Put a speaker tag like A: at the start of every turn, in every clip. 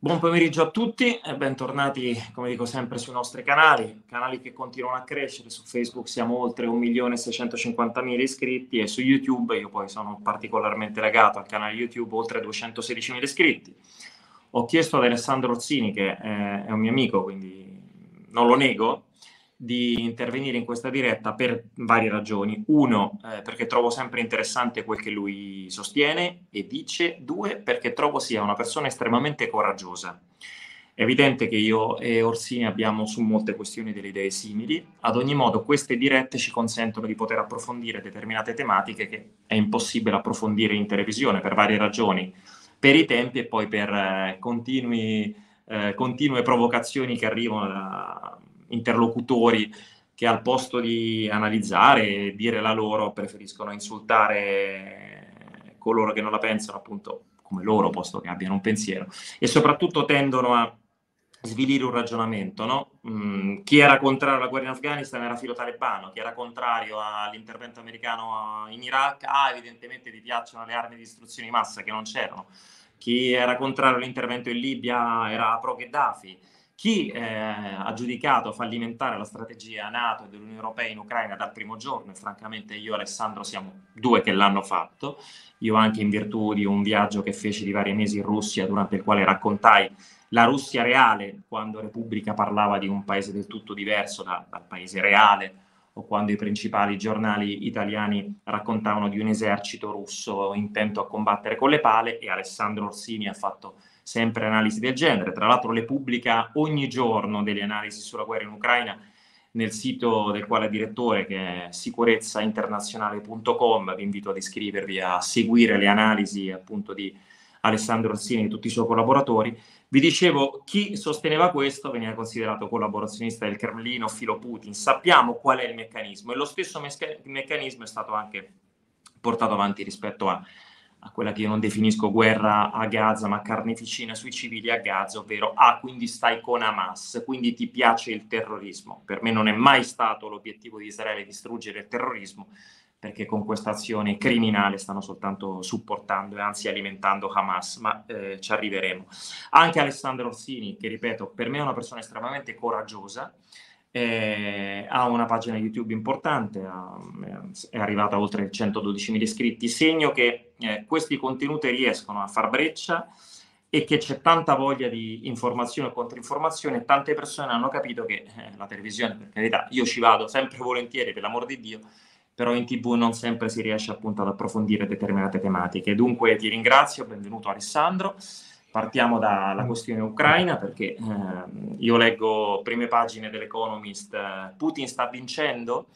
A: Buon eh. pomeriggio a tutti e bentornati, come dico sempre, sui nostri canali, canali che continuano a crescere, su Facebook siamo oltre 1.650.000 iscritti e su YouTube, io poi sono particolarmente legato al canale YouTube, oltre 216.000 iscritti. Ho chiesto ad Alessandro Orsini, che eh, è un mio amico, quindi non lo nego, di intervenire in questa diretta per varie ragioni. Uno, eh, perché trovo sempre interessante quel che lui sostiene e dice. Due, perché trovo sia una persona estremamente coraggiosa. È evidente che io e Orsini abbiamo su molte questioni delle idee simili. Ad ogni modo, queste dirette ci consentono di poter approfondire determinate tematiche che è impossibile approfondire in televisione per varie ragioni, per i tempi e poi per eh, continui, eh, continue provocazioni che arrivano da interlocutori che al posto di analizzare e dire la loro preferiscono insultare coloro che non la pensano appunto come loro, posto che abbiano un pensiero. E soprattutto tendono a svilire un ragionamento, no? mm, chi era contrario alla guerra in Afghanistan era filo talebano, chi era contrario all'intervento americano in Iraq, ah, evidentemente ti piacciono le armi di distruzione di massa che non c'erano, chi era contrario all'intervento in Libia era pro Gheddafi, chi eh, ha giudicato fallimentare la strategia NATO e dell'Unione Europea in Ucraina dal primo giorno, e francamente io e Alessandro siamo due che l'hanno fatto, io anche in virtù di un viaggio che feci di vari mesi in Russia, durante il quale raccontai la Russia reale, quando Repubblica parlava di un paese del tutto diverso da, dal paese reale, o quando i principali giornali italiani raccontavano di un esercito russo intento a combattere con le pale, e Alessandro Orsini ha fatto sempre analisi del genere. Tra l'altro le pubblica ogni giorno delle analisi sulla guerra in Ucraina nel sito del quale è direttore che è sicurezzainternazionale.com. Vi invito ad iscrivervi a seguire le analisi appunto di Alessandro Orsini e di tutti i suoi collaboratori. Vi dicevo, chi sosteneva questo veniva considerato collaborazionista del Cremlino, filo Putin. Sappiamo qual è il meccanismo e lo stesso meccanismo è stato anche portato avanti rispetto a a quella che io non definisco guerra a Gaza, ma carneficina sui civili a Gaza, ovvero ah, quindi stai con Hamas, quindi ti piace il terrorismo. Per me non è mai stato l'obiettivo di Israele distruggere il terrorismo, perché con questa azione criminale stanno soltanto supportando e anzi alimentando Hamas, ma eh, ci arriveremo. Anche Alessandro Orsini, che ripeto, per me è una persona estremamente coraggiosa, eh, ha una pagina YouTube importante, ha, è arrivata a oltre 112.000 iscritti, segno che eh, questi contenuti riescono a far breccia e che c'è tanta voglia di informazione e controinformazione, tante persone hanno capito che eh, la televisione, per carità, io ci vado sempre volentieri, per l'amor di Dio, però in tv non sempre si riesce appunto ad approfondire determinate tematiche. Dunque ti ringrazio, benvenuto Alessandro. Partiamo dalla questione ucraina perché eh, io leggo prime pagine dell'Economist, eh, Putin sta vincendo,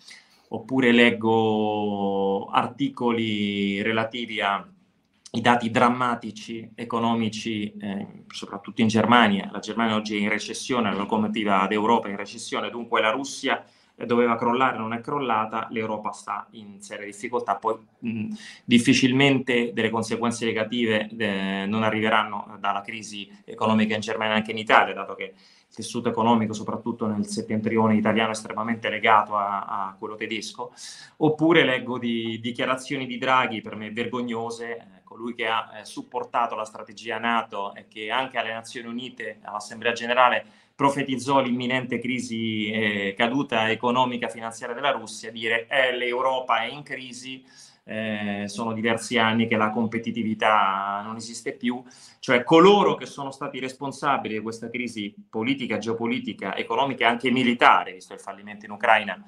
A: oppure leggo articoli relativi ai dati drammatici economici, eh, soprattutto in Germania. La Germania oggi è in recessione, la locomotiva d'Europa è in recessione, dunque la Russia doveva crollare, non è crollata, l'Europa sta in serie difficoltà, poi mh, difficilmente delle conseguenze negative eh, non arriveranno dalla crisi economica in Germania e anche in Italia, dato che tessuto economico, soprattutto nel settentrione italiano, estremamente legato a, a quello tedesco, oppure leggo di dichiarazioni di Draghi, per me vergognose, eh, colui che ha eh, supportato la strategia NATO e che anche alle Nazioni Unite, all'Assemblea Generale, profetizzò l'imminente crisi eh, caduta economica e finanziaria della Russia, dire eh, l'Europa è in crisi, eh, sono diversi anni che la competitività non esiste più, cioè coloro che sono stati responsabili di questa crisi politica, geopolitica, economica e anche militare, visto il fallimento in Ucraina,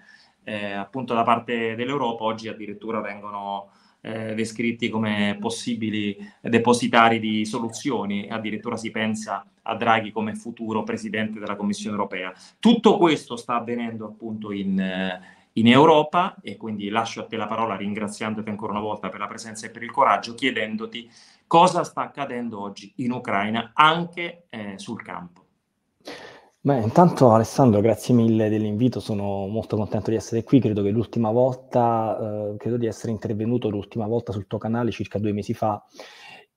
A: eh, appunto da parte dell'Europa, oggi addirittura vengono eh, descritti come possibili depositari di soluzioni, addirittura si pensa a Draghi come futuro presidente della Commissione europea. Tutto questo sta avvenendo appunto in, eh, in Europa e quindi lascio a te la parola ringraziandoti ancora una volta per la presenza e per il coraggio, chiedendoti cosa sta accadendo oggi in Ucraina anche eh, sul campo.
B: Beh, intanto Alessandro, grazie mille dell'invito, sono molto contento di essere qui, credo che l'ultima volta, eh, credo di essere intervenuto l'ultima volta sul tuo canale circa due mesi fa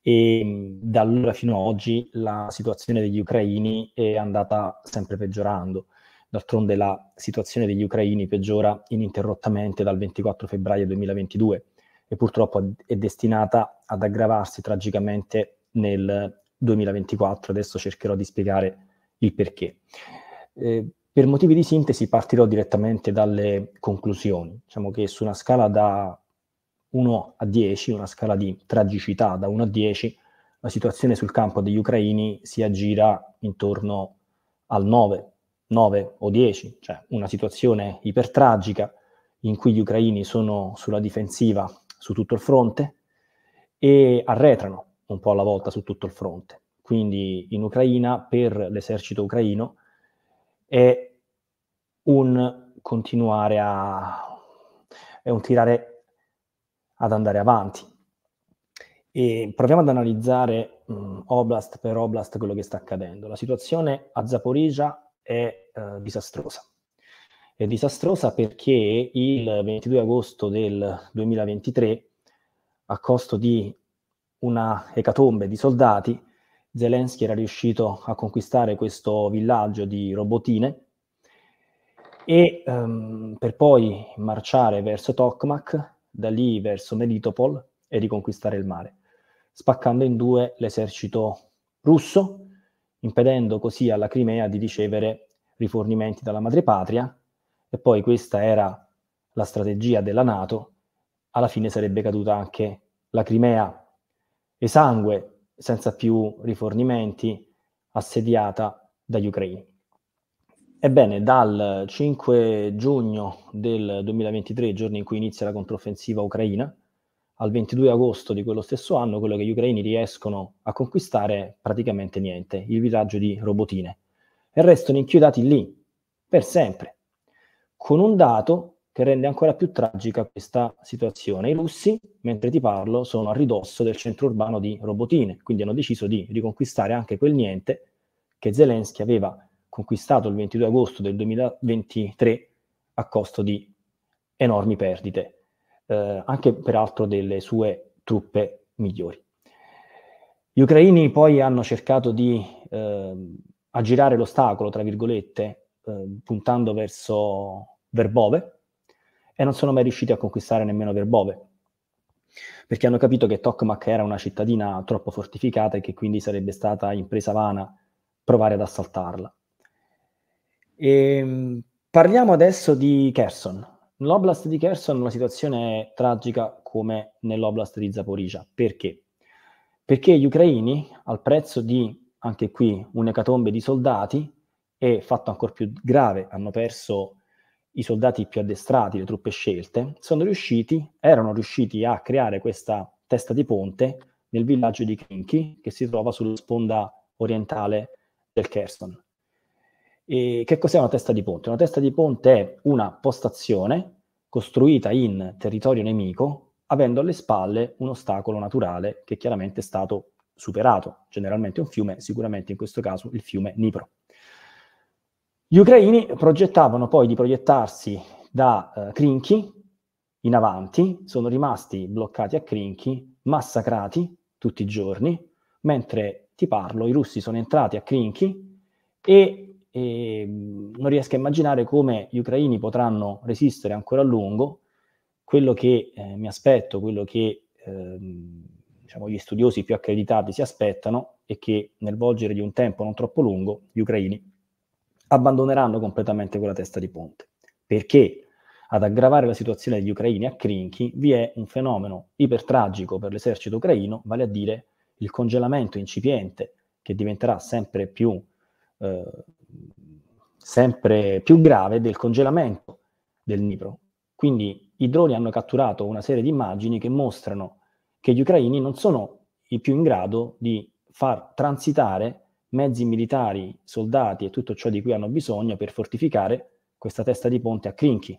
B: e mm, da allora fino ad oggi la situazione degli ucraini è andata sempre peggiorando. D'altronde la situazione degli ucraini peggiora ininterrottamente dal 24 febbraio 2022 e purtroppo è destinata ad aggravarsi tragicamente nel 2024. Adesso cercherò di spiegare il perché. Eh, per motivi di sintesi partirò direttamente dalle conclusioni. Diciamo che su una scala da 1 a 10, una scala di tragicità da 1 a 10, la situazione sul campo degli ucraini si aggira intorno al 9, 9 o 10, cioè una situazione ipertragica in cui gli ucraini sono sulla difensiva su tutto il fronte e arretrano un po' alla volta su tutto il fronte. Quindi in Ucraina, per l'esercito ucraino, è un continuare a... è un tirare ad andare avanti. E proviamo ad analizzare mh, oblast per oblast quello che sta accadendo. La situazione a Zaporizia è eh, disastrosa. È disastrosa perché il 22 agosto del 2023, a costo di una ecatombe di soldati, Zelensky era riuscito a conquistare questo villaggio di robotine e um, per poi marciare verso Tokmak, da lì verso Melitopol e riconquistare il mare, spaccando in due l'esercito russo impedendo così alla Crimea di ricevere rifornimenti dalla madrepatria e poi questa era la strategia della Nato, alla fine sarebbe caduta anche la Crimea esangue senza più rifornimenti assediata dagli ucraini. Ebbene, dal 5 giugno del 2023, giorno in cui inizia la controffensiva ucraina, al 22 agosto di quello stesso anno, quello che gli ucraini riescono a conquistare praticamente niente, il villaggio di Robotine, e restano inchiodati lì per sempre, con un dato che rende ancora più tragica questa situazione. I russi, mentre ti parlo, sono a ridosso del centro urbano di Robotine, quindi hanno deciso di riconquistare anche quel niente che Zelensky aveva conquistato il 22 agosto del 2023 a costo di enormi perdite eh, anche peraltro delle sue truppe migliori. Gli ucraini poi hanno cercato di eh, aggirare l'ostacolo, tra virgolette, eh, puntando verso Verbove e non sono mai riusciti a conquistare nemmeno Verbove, perché hanno capito che Tokmak era una cittadina troppo fortificata e che quindi sarebbe stata impresa vana provare ad assaltarla. E, ehm, parliamo adesso di Kherson, Nell'oblast di Kherson la situazione è tragica come nell'oblast di Zaporizia. Perché? Perché gli ucraini, al prezzo di, anche qui, un'ecatombe di soldati, e fatto ancora più grave, hanno perso i soldati più addestrati, le truppe scelte, sono riusciti, erano riusciti a creare questa testa di ponte nel villaggio di Kinki, che si trova sulla sponda orientale del Kherson. E che cos'è una testa di ponte? Una testa di ponte è una postazione costruita in territorio nemico, avendo alle spalle un ostacolo naturale che chiaramente è stato superato, generalmente un fiume, sicuramente in questo caso il fiume Nipro. Gli ucraini progettavano poi di proiettarsi da eh, Krinchi in avanti, sono rimasti bloccati a Krinky, massacrati tutti i giorni, mentre ti parlo, i russi sono entrati a Krinky e e mm, non riesco a immaginare come gli ucraini potranno resistere ancora a lungo. Quello che eh, mi aspetto, quello che eh, diciamo, gli studiosi più accreditati si aspettano è che nel volgere di un tempo non troppo lungo gli ucraini abbandoneranno completamente quella testa di ponte. Perché ad aggravare la situazione degli ucraini a Krinchi vi è un fenomeno ipertragico per l'esercito ucraino, vale a dire il congelamento incipiente che diventerà sempre più eh, sempre più grave del congelamento del Dnipro. Quindi i droni hanno catturato una serie di immagini che mostrano che gli ucraini non sono i più in grado di far transitare mezzi militari, soldati e tutto ciò di cui hanno bisogno per fortificare questa testa di ponte a Krinchi.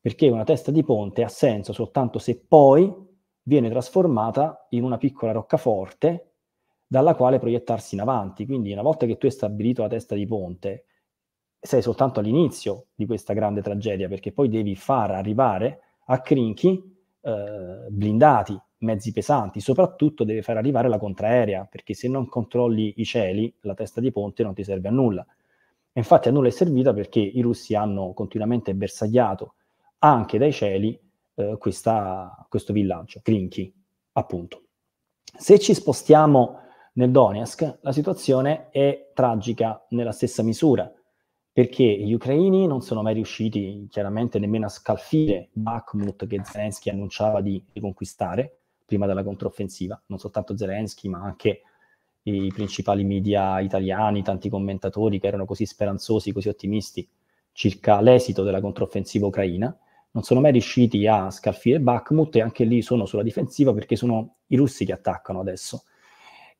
B: Perché una testa di ponte ha senso soltanto se poi viene trasformata in una piccola roccaforte dalla quale proiettarsi in avanti. Quindi una volta che tu hai stabilito la testa di ponte, sei soltanto all'inizio di questa grande tragedia, perché poi devi far arrivare a Crinchi eh, blindati, mezzi pesanti, soprattutto devi far arrivare la contraerea, perché se non controlli i cieli, la testa di ponte non ti serve a nulla. E infatti a nulla è servita perché i russi hanno continuamente bersagliato anche dai cieli eh, questa, questo villaggio, Krinki, appunto. Se ci spostiamo nel Donetsk, la situazione è tragica nella stessa misura perché gli ucraini non sono mai riusciti chiaramente nemmeno a scalfire Bakhmut che Zelensky annunciava di riconquistare prima della controffensiva, non soltanto Zelensky ma anche i principali media italiani, tanti commentatori che erano così speranzosi, così ottimisti circa l'esito della controffensiva ucraina, non sono mai riusciti a scalfire Bakhmut e anche lì sono sulla difensiva perché sono i russi che attaccano adesso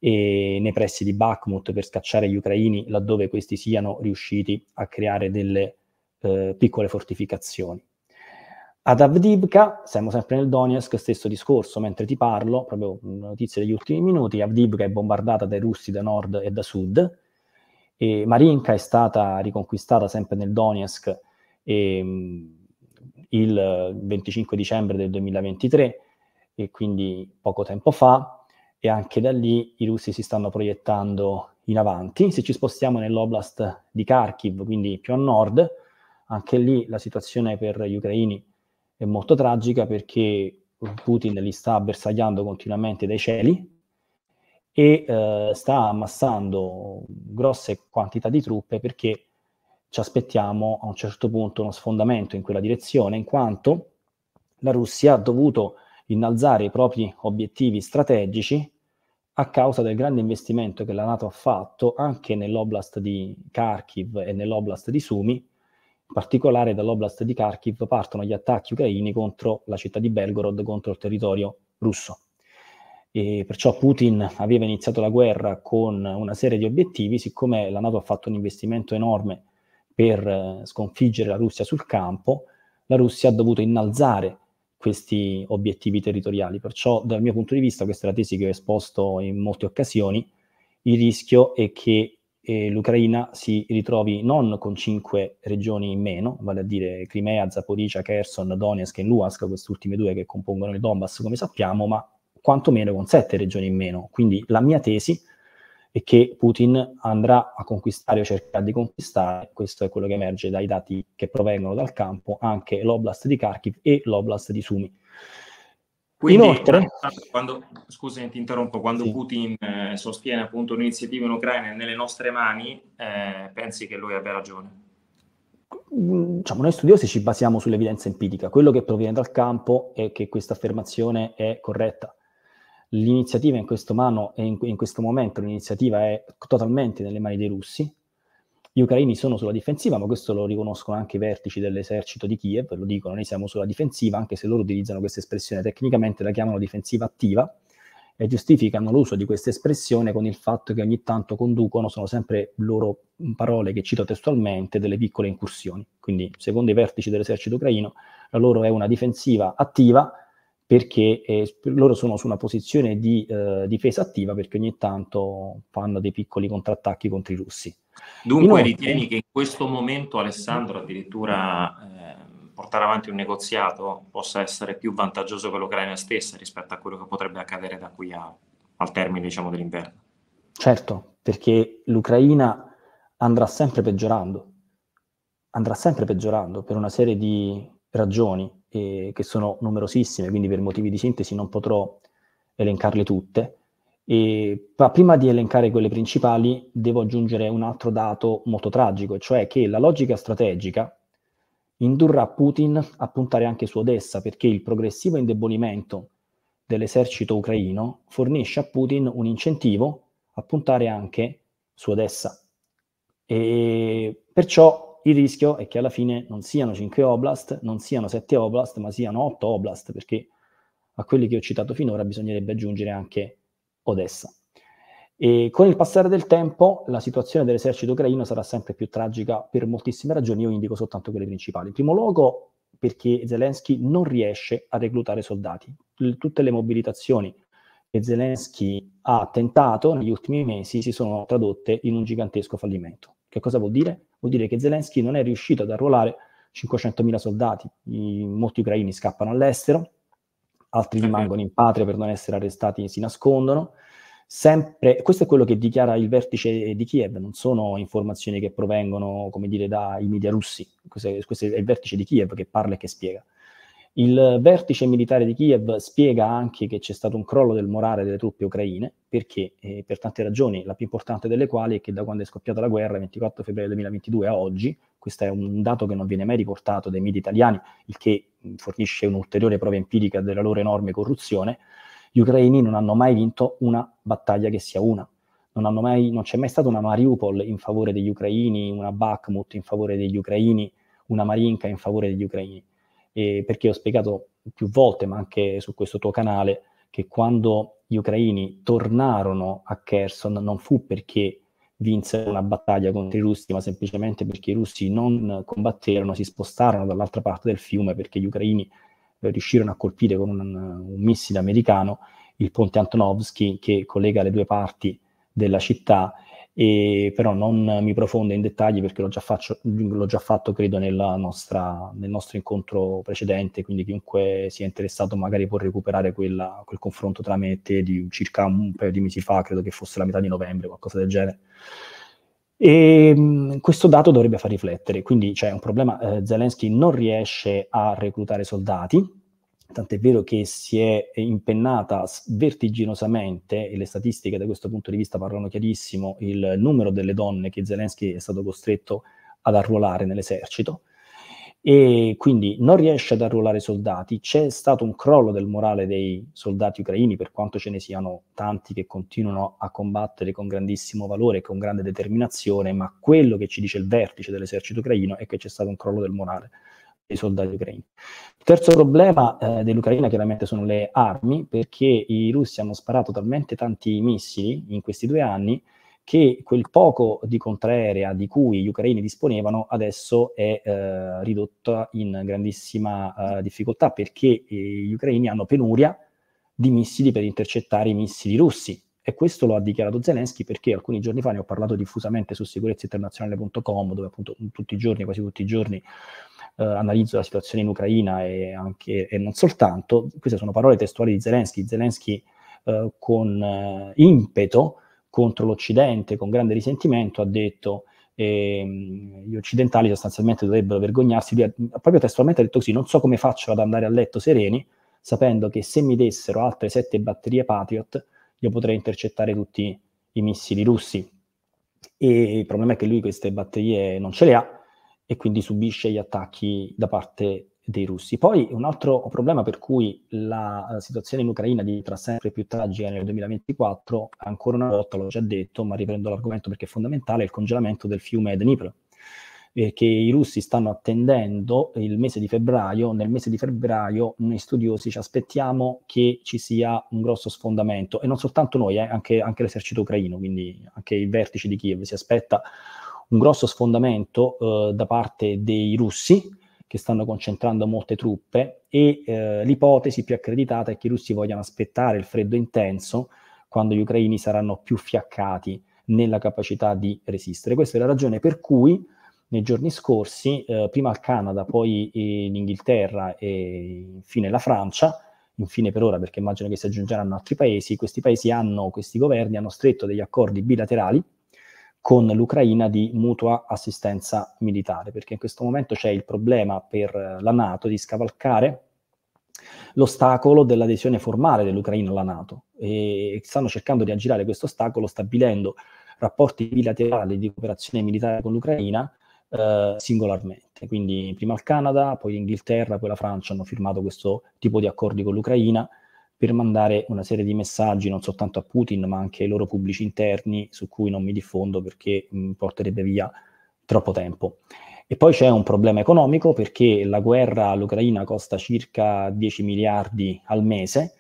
B: e nei pressi di Bakhmut per scacciare gli ucraini laddove questi siano riusciti a creare delle eh, piccole fortificazioni. Ad Avdivka, siamo sempre nel Donetsk, stesso discorso, mentre ti parlo, proprio notizie degli ultimi minuti, Avdivka è bombardata dai russi da nord e da sud, e Marinka è stata riconquistata sempre nel Donetsk e, il 25 dicembre del 2023, e quindi poco tempo fa, e anche da lì i russi si stanno proiettando in avanti. Se ci spostiamo nell'oblast di Kharkiv, quindi più a nord, anche lì la situazione per gli ucraini è molto tragica perché Putin li sta bersagliando continuamente dai cieli e eh, sta ammassando grosse quantità di truppe perché ci aspettiamo a un certo punto uno sfondamento in quella direzione, in quanto la Russia ha dovuto innalzare i propri obiettivi strategici a causa del grande investimento che la Nato ha fatto anche nell'oblast di Kharkiv e nell'oblast di Sumi. In particolare dall'oblast di Kharkiv partono gli attacchi ucraini contro la città di Belgorod, contro il territorio russo. E perciò Putin aveva iniziato la guerra con una serie di obiettivi, siccome la Nato ha fatto un investimento enorme per eh, sconfiggere la Russia sul campo, la Russia ha dovuto innalzare questi obiettivi territoriali. Perciò dal mio punto di vista, questa è la tesi che ho esposto in molte occasioni, il rischio è che eh, l'Ucraina si ritrovi non con cinque regioni in meno, vale a dire Crimea, Zaporizia, Kherson, Donetsk e Luhansk, queste ultime due che compongono il Donbass come sappiamo, ma quantomeno con sette regioni in meno. Quindi la mia tesi è e che Putin andrà a conquistare o cercherà di conquistare, questo è quello che emerge dai dati che provengono dal campo, anche l'oblast di Kharkiv e l'oblast di Sumi. Quindi, Inoltre,
A: quando, scusami, ti interrompo, quando sì. Putin eh, sostiene appunto un'iniziativa in Ucraina nelle nostre mani, eh, pensi che lui abbia ragione?
B: Mm, diciamo, noi studiosi ci basiamo sull'evidenza empirica, quello che proviene dal campo è che questa affermazione è corretta l'iniziativa in questo, mano, in, in questo momento è totalmente nelle mani dei russi. Gli ucraini sono sulla difensiva, ma questo lo riconoscono anche i vertici dell'esercito di Kiev, lo dicono, noi siamo sulla difensiva, anche se loro utilizzano questa espressione, tecnicamente la chiamano difensiva attiva e giustificano l'uso di questa espressione con il fatto che ogni tanto conducono, sono sempre loro parole che cito testualmente, delle piccole incursioni. Quindi, secondo i vertici dell'esercito ucraino, la loro è una difensiva attiva perché eh, loro sono su una posizione di eh, difesa attiva perché ogni tanto fanno dei piccoli contrattacchi contro i russi. Dunque Inoltre, ritieni che
A: in questo momento Alessandro addirittura eh, portare avanti un negoziato possa essere più vantaggioso per l'Ucraina stessa rispetto a quello che potrebbe accadere da qui a, al termine diciamo, dell'inverno?
B: Certo, perché l'Ucraina andrà sempre peggiorando, andrà sempre peggiorando per una serie di ragioni eh, che sono numerosissime, quindi per motivi di sintesi non potrò elencarle tutte. E, ma prima di elencare quelle principali, devo aggiungere un altro dato molto tragico, cioè che la logica strategica indurrà Putin a puntare anche su Odessa, perché il progressivo indebolimento dell'esercito ucraino fornisce a Putin un incentivo a puntare anche su Odessa. E perciò il rischio è che alla fine non siano 5 oblast, non siano 7 oblast, ma siano 8 oblast, perché a quelli che ho citato finora bisognerebbe aggiungere anche Odessa. E con il passare del tempo la situazione dell'esercito ucraino sarà sempre più tragica per moltissime ragioni, io indico soltanto quelle principali. In primo luogo perché Zelensky non riesce a reclutare soldati. Tutte le mobilitazioni che Zelensky ha tentato negli ultimi mesi si sono tradotte in un gigantesco fallimento. Che cosa vuol dire? Vuol dire che Zelensky non è riuscito ad arruolare 500.000 soldati, I, molti ucraini scappano all'estero, altri rimangono in patria per non essere arrestati, e si nascondono. Sempre, questo è quello che dichiara il vertice di Kiev, non sono informazioni che provengono, come dire, dai media russi, questo è, questo è il vertice di Kiev che parla e che spiega. Il vertice militare di Kiev spiega anche che c'è stato un crollo del morale delle truppe ucraine, perché eh, per tante ragioni, la più importante delle quali è che da quando è scoppiata la guerra, il 24 febbraio 2022 a oggi, questo è un dato che non viene mai riportato dai media italiani, il che mm, fornisce un'ulteriore prova empirica della loro enorme corruzione, gli ucraini non hanno mai vinto una battaglia che sia una. Non, mai, non c'è mai stata una Mariupol in favore degli ucraini, una Bakhmut in favore degli ucraini, una Marinka in favore degli ucraini eh, perché ho spiegato più volte, ma anche su questo tuo canale, che quando gli ucraini tornarono a Kherson non fu perché vinsero una battaglia contro i russi, ma semplicemente perché i russi non combatterono, si spostarono dall'altra parte del fiume perché gli ucraini eh, riuscirono a colpire con un, un missile americano il ponte Antonovsky che collega le due parti della città e, però non mi profondo in dettagli perché l'ho già, faccio, l'ho già fatto credo nostra, nel nostro incontro precedente, quindi chiunque sia interessato magari può recuperare quella, quel confronto tra me e te di circa un paio di mesi fa, credo che fosse la metà di novembre, qualcosa del genere. E ehm, questo dato dovrebbe far riflettere, quindi c'è un problema, eh, Zelensky non riesce a reclutare soldati, tant'è vero che si è impennata vertiginosamente, e le statistiche da questo punto di vista parlano chiarissimo, il numero delle donne che Zelensky è stato costretto ad arruolare nell'esercito, e quindi non riesce ad arruolare soldati, c'è stato un crollo del morale dei soldati ucraini, per quanto ce ne siano tanti che continuano a combattere con grandissimo valore e con grande determinazione, ma quello che ci dice il vertice dell'esercito ucraino è che c'è stato un crollo del morale dei soldati ucraini. Il terzo problema eh, dell'Ucraina chiaramente sono le armi, perché i russi hanno sparato talmente tanti missili in questi due anni che quel poco di contraerea di cui gli ucraini disponevano adesso è eh, ridotta in grandissima eh, difficoltà perché eh, gli ucraini hanno penuria di missili per intercettare i missili russi e questo lo ha dichiarato Zelensky perché alcuni giorni fa ne ho parlato diffusamente su sicurezzainternazionale.com, dove appunto tutti i giorni, quasi tutti i giorni, eh, analizzo la situazione in Ucraina e, anche, e non soltanto. Queste sono parole testuali di Zelensky. Zelensky eh, con eh, impeto contro l'Occidente, con grande risentimento, ha detto e ehm, gli occidentali sostanzialmente dovrebbero vergognarsi. proprio testualmente ha detto così: Non so come faccio ad andare a letto sereni, sapendo che se mi dessero altre sette batterie Patriot io potrei intercettare tutti i missili russi. E il problema è che lui queste batterie non ce le ha e quindi subisce gli attacchi da parte dei russi. Poi un altro problema per cui la eh, situazione in Ucraina diventa sempre più tragica nel 2024, ancora una volta l'ho già detto, ma riprendo l'argomento perché è fondamentale, è il congelamento del fiume Dnipro eh, che i russi stanno attendendo il mese di febbraio, nel mese di febbraio noi studiosi ci aspettiamo che ci sia un grosso sfondamento e non soltanto noi, eh, anche, anche l'esercito ucraino, quindi anche i vertici di Kiev si aspetta un grosso sfondamento eh, da parte dei russi che stanno concentrando molte truppe e eh, l'ipotesi più accreditata è che i russi vogliano aspettare il freddo intenso quando gli ucraini saranno più fiaccati nella capacità di resistere. Questa è la ragione per cui nei giorni scorsi, eh, prima il Canada, poi eh, l'Inghilterra e infine la Francia, infine per ora perché immagino che si aggiungeranno altri paesi, questi paesi hanno, questi governi hanno stretto degli accordi bilaterali con l'Ucraina di mutua assistenza militare, perché in questo momento c'è il problema per la Nato di scavalcare l'ostacolo dell'adesione formale dell'Ucraina alla Nato e stanno cercando di aggirare questo ostacolo stabilendo rapporti bilaterali di cooperazione militare con l'Ucraina eh, singolarmente. Quindi prima il Canada, poi l'Inghilterra, poi la Francia hanno firmato questo tipo di accordi con l'Ucraina per mandare una serie di messaggi non soltanto a Putin, ma anche ai loro pubblici interni, su cui non mi diffondo perché mi mm, porterebbe via troppo tempo. E poi c'è un problema economico perché la guerra all'Ucraina costa circa 10 miliardi al mese,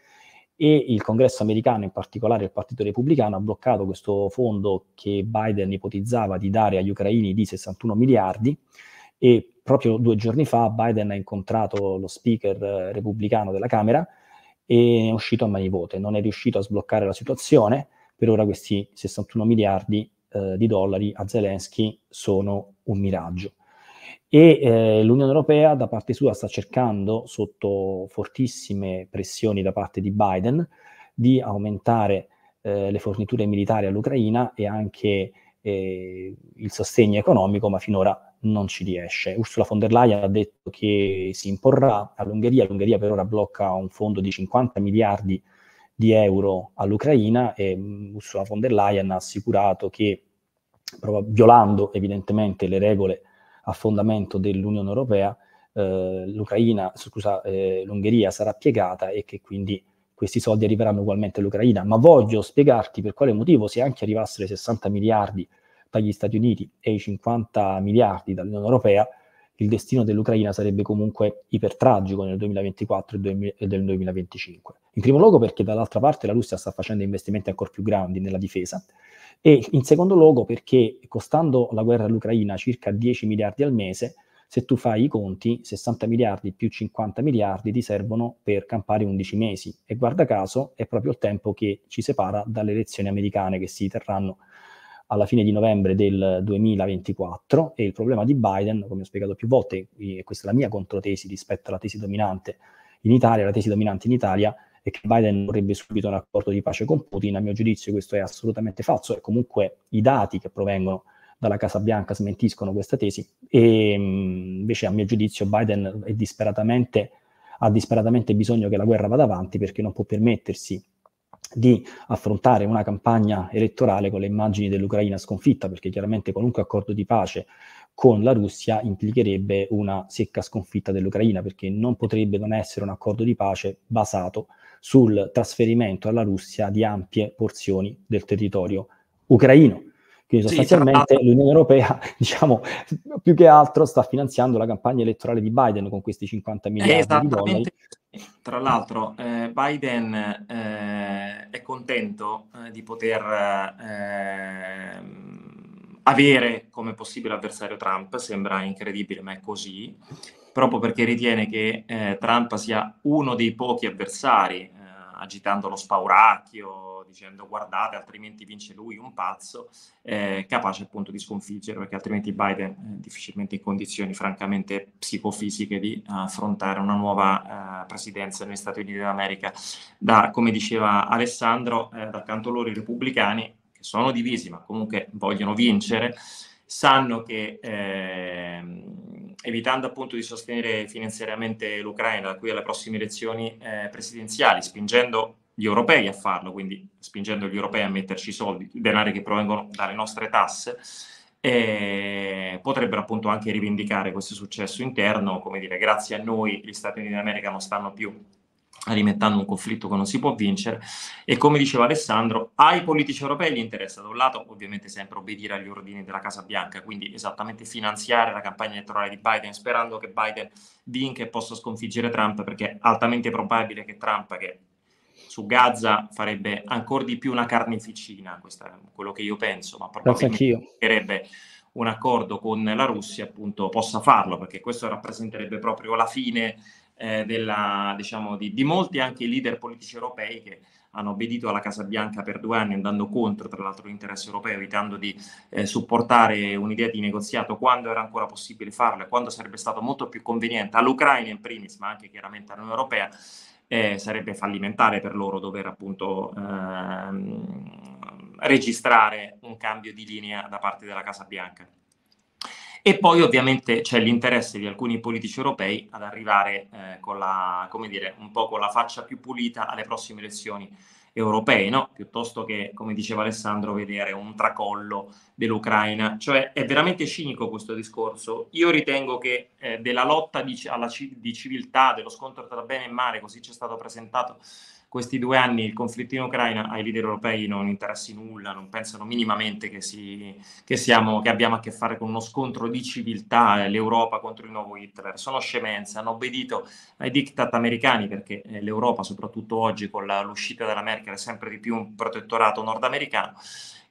B: e il congresso americano, in particolare il Partito Repubblicano, ha bloccato questo fondo che Biden ipotizzava di dare agli ucraini di 61 miliardi e proprio due giorni fa Biden ha incontrato lo speaker eh, repubblicano della Camera e è uscito a mani vuote, non è riuscito a sbloccare la situazione, per ora questi 61 miliardi eh, di dollari a Zelensky sono un miraggio e eh, l'Unione Europea da parte sua sta cercando, sotto fortissime pressioni da parte di Biden, di aumentare eh, le forniture militari all'Ucraina e anche eh, il sostegno economico, ma finora non ci riesce. Ursula von der Leyen ha detto che si imporrà all'Ungheria, l'Ungheria per ora blocca un fondo di 50 miliardi di euro all'Ucraina e mm, Ursula von der Leyen ha assicurato che, violando evidentemente le regole a fondamento dell'Unione Europea, eh, l'Ucraina, scusa, eh, l'Ungheria sarà piegata e che quindi questi soldi arriveranno ugualmente all'Ucraina. Ma voglio spiegarti per quale motivo, se anche arrivassero i 60 miliardi dagli Stati Uniti e i 50 miliardi dall'Unione Europea, il destino dell'Ucraina sarebbe comunque ipertragico nel 2024 e nel 2025. In primo luogo perché dall'altra parte la Russia sta facendo investimenti ancora più grandi nella difesa e in secondo luogo perché costando la guerra all'Ucraina circa 10 miliardi al mese, se tu fai i conti, 60 miliardi più 50 miliardi ti servono per campare 11 mesi e guarda caso è proprio il tempo che ci separa dalle elezioni americane che si terranno alla fine di novembre del 2024 e il problema di Biden, come ho spiegato più volte, e questa è la mia controtesi rispetto alla tesi dominante in Italia, la tesi dominante in Italia è che Biden vorrebbe subito un accordo di pace con Putin, a mio giudizio questo è assolutamente falso e comunque i dati che provengono dalla Casa Bianca smentiscono questa tesi e mm, invece a mio giudizio Biden disperatamente, ha disperatamente bisogno che la guerra vada avanti perché non può permettersi di affrontare una campagna elettorale con le immagini dell'Ucraina sconfitta, perché chiaramente qualunque accordo di pace con la Russia implicherebbe una secca sconfitta dell'Ucraina, perché non potrebbe non essere un accordo di pace basato sul trasferimento alla Russia di ampie porzioni del territorio ucraino. Quindi sostanzialmente sì, l'Unione Europea, diciamo, più che altro sta finanziando la campagna elettorale di Biden con questi 50 miliardi di dollari
A: tra l'altro eh, Biden eh, è contento eh, di poter ehm, avere come possibile avversario Trump, sembra incredibile ma è così, proprio perché ritiene che eh, Trump sia uno dei pochi avversari, eh, agitando lo spauracchio, dicendo guardate altrimenti vince lui un pazzo eh, capace appunto di sconfiggere perché altrimenti Biden è eh, difficilmente in condizioni francamente psicofisiche di eh, affrontare una nuova eh, presidenza negli Stati Uniti d'America da come diceva Alessandro eh, dal canto loro i repubblicani che sono divisi ma comunque vogliono vincere sanno che eh, evitando appunto di sostenere finanziariamente l'Ucraina da qui alle prossime elezioni eh, presidenziali, spingendo gli europei a farlo, quindi spingendo gli europei a metterci soldi, denari che provengono dalle nostre tasse, eh, potrebbero appunto anche rivendicare questo successo interno, come dire, grazie a noi gli Stati Uniti d'America non stanno più alimentando un conflitto che non si può vincere e come diceva Alessandro ai politici europei gli interessa da un lato ovviamente sempre obbedire agli ordini della Casa Bianca quindi esattamente finanziare la campagna elettorale di Biden sperando che Biden vinca e possa sconfiggere Trump perché è altamente probabile che Trump che su Gaza farebbe ancora di più una carneficina, questo è quello che io penso, ma probabilmente sarebbe un accordo con la Russia appunto possa farlo, perché questo rappresenterebbe proprio la fine eh, della, diciamo, di, di, molti anche leader politici europei che hanno obbedito alla Casa Bianca per due anni andando contro tra l'altro l'interesse europeo, evitando di eh, supportare un'idea di negoziato quando era ancora possibile farlo e quando sarebbe stato molto più conveniente all'Ucraina in primis, ma anche chiaramente all'Unione Europea eh, sarebbe fallimentare per loro dover appunto ehm, registrare un cambio di linea da parte della Casa Bianca. E poi ovviamente c'è l'interesse di alcuni politici europei ad arrivare eh, con la, come dire, un po' con la faccia più pulita alle prossime elezioni europei, no? piuttosto che, come diceva Alessandro, vedere un tracollo dell'Ucraina. Cioè è veramente cinico questo discorso. Io ritengo che eh, della lotta di, alla, di civiltà, dello scontro tra bene e male, così ci è stato presentato questi due anni il conflitto in Ucraina ai leader europei non interessi nulla, non pensano minimamente che, si, che, siamo, che abbiamo a che fare con uno scontro di civiltà, l'Europa contro il nuovo Hitler, sono scemenze, hanno obbedito ai diktat americani perché eh, l'Europa, soprattutto oggi con la, l'uscita dalla Merkel, è sempre di più un protettorato nordamericano.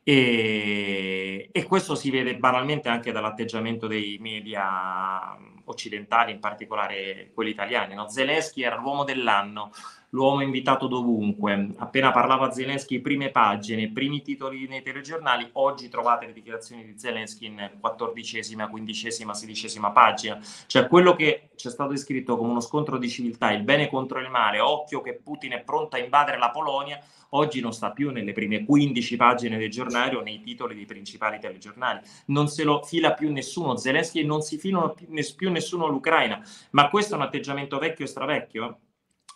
A: E, e, questo si vede banalmente anche dall'atteggiamento dei media mm, occidentali, in particolare quelli italiani. No? Zelensky era l'uomo dell'anno, l'uomo invitato dovunque. Appena parlava Zelensky, prime pagine, primi titoli nei telegiornali, oggi trovate le dichiarazioni di Zelensky in quattordicesima, quindicesima, sedicesima pagina. Cioè quello che c'è stato descritto come uno scontro di civiltà, il bene contro il male, occhio che Putin è pronto a invadere la Polonia, oggi non sta più nelle prime 15 pagine del giornale o nei titoli dei principali telegiornali. Non se lo fila più nessuno Zelensky e non si fila più nessuno l'Ucraina. Ma questo è un atteggiamento vecchio e stravecchio?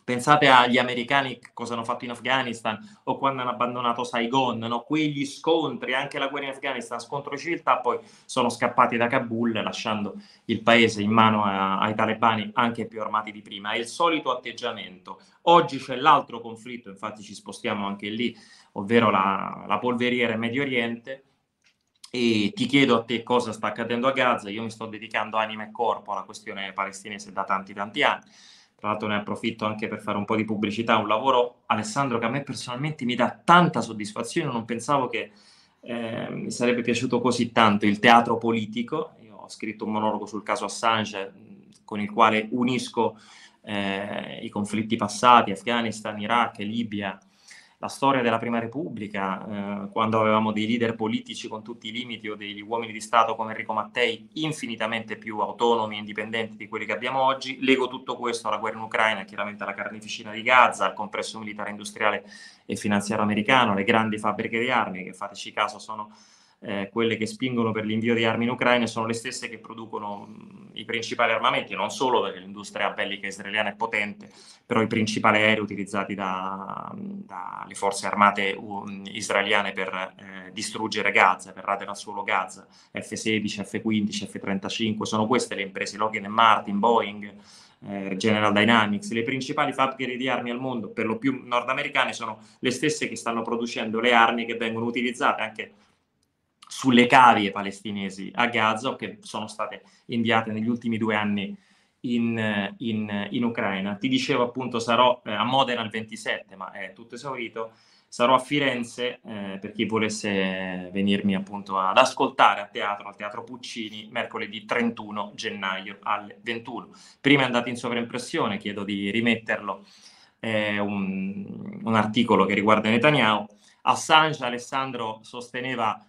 A: Pensate agli americani cosa hanno fatto in Afghanistan o quando hanno abbandonato Saigon, no? quegli scontri, anche la guerra in Afghanistan, scontro di civiltà, poi sono scappati da Kabul lasciando il paese in mano a, ai talebani anche più armati di prima. È il solito atteggiamento. Oggi c'è l'altro conflitto, infatti ci spostiamo anche lì, ovvero la, la polveriera in Medio Oriente. E ti chiedo a te cosa sta accadendo a Gaza, io mi sto dedicando anima e corpo alla questione palestinese da tanti tanti anni tra l'altro ne approfitto anche per fare un po' di pubblicità, un lavoro, Alessandro, che a me personalmente mi dà tanta soddisfazione, non pensavo che eh, mi sarebbe piaciuto così tanto il teatro politico. Io ho scritto un monologo sul caso Assange con il quale unisco eh, i conflitti passati, Afghanistan, Iraq, Libia, la storia della Prima Repubblica, eh, quando avevamo dei leader politici con tutti i limiti o degli uomini di Stato come Enrico Mattei, infinitamente più autonomi e indipendenti di quelli che abbiamo oggi. Lego tutto questo alla guerra in Ucraina, chiaramente alla carneficina di Gaza, al compresso militare industriale e finanziario americano, alle grandi fabbriche di armi che, fateci caso, sono eh, quelle che spingono per l'invio di armi in Ucraina sono le stesse che producono mh, mm, i principali armamenti, non solo perché l'industria bellica israeliana è potente, però i principali aerei utilizzati mm, dalle da forze armate um, israeliane per eh, distruggere Gaza, per radere al suolo Gaza, F-16, F-15, F-35, sono queste le imprese Logan e Martin, Boeing, eh, General Dynamics, le principali fabbriche di armi al mondo, per lo più nordamericane, sono le stesse che stanno producendo le armi che vengono utilizzate anche sulle cavie palestinesi a Gaza che sono state inviate negli ultimi due anni in, in, in Ucraina. Ti dicevo appunto sarò eh, a Modena il 27, ma è tutto esaurito, sarò a Firenze eh, per chi volesse venirmi appunto ad ascoltare a teatro, al Teatro Puccini, mercoledì 31 gennaio alle 21. Prima è andato in sovraimpressione, chiedo di rimetterlo, eh, un, un articolo che riguarda Netanyahu. Assange Alessandro sosteneva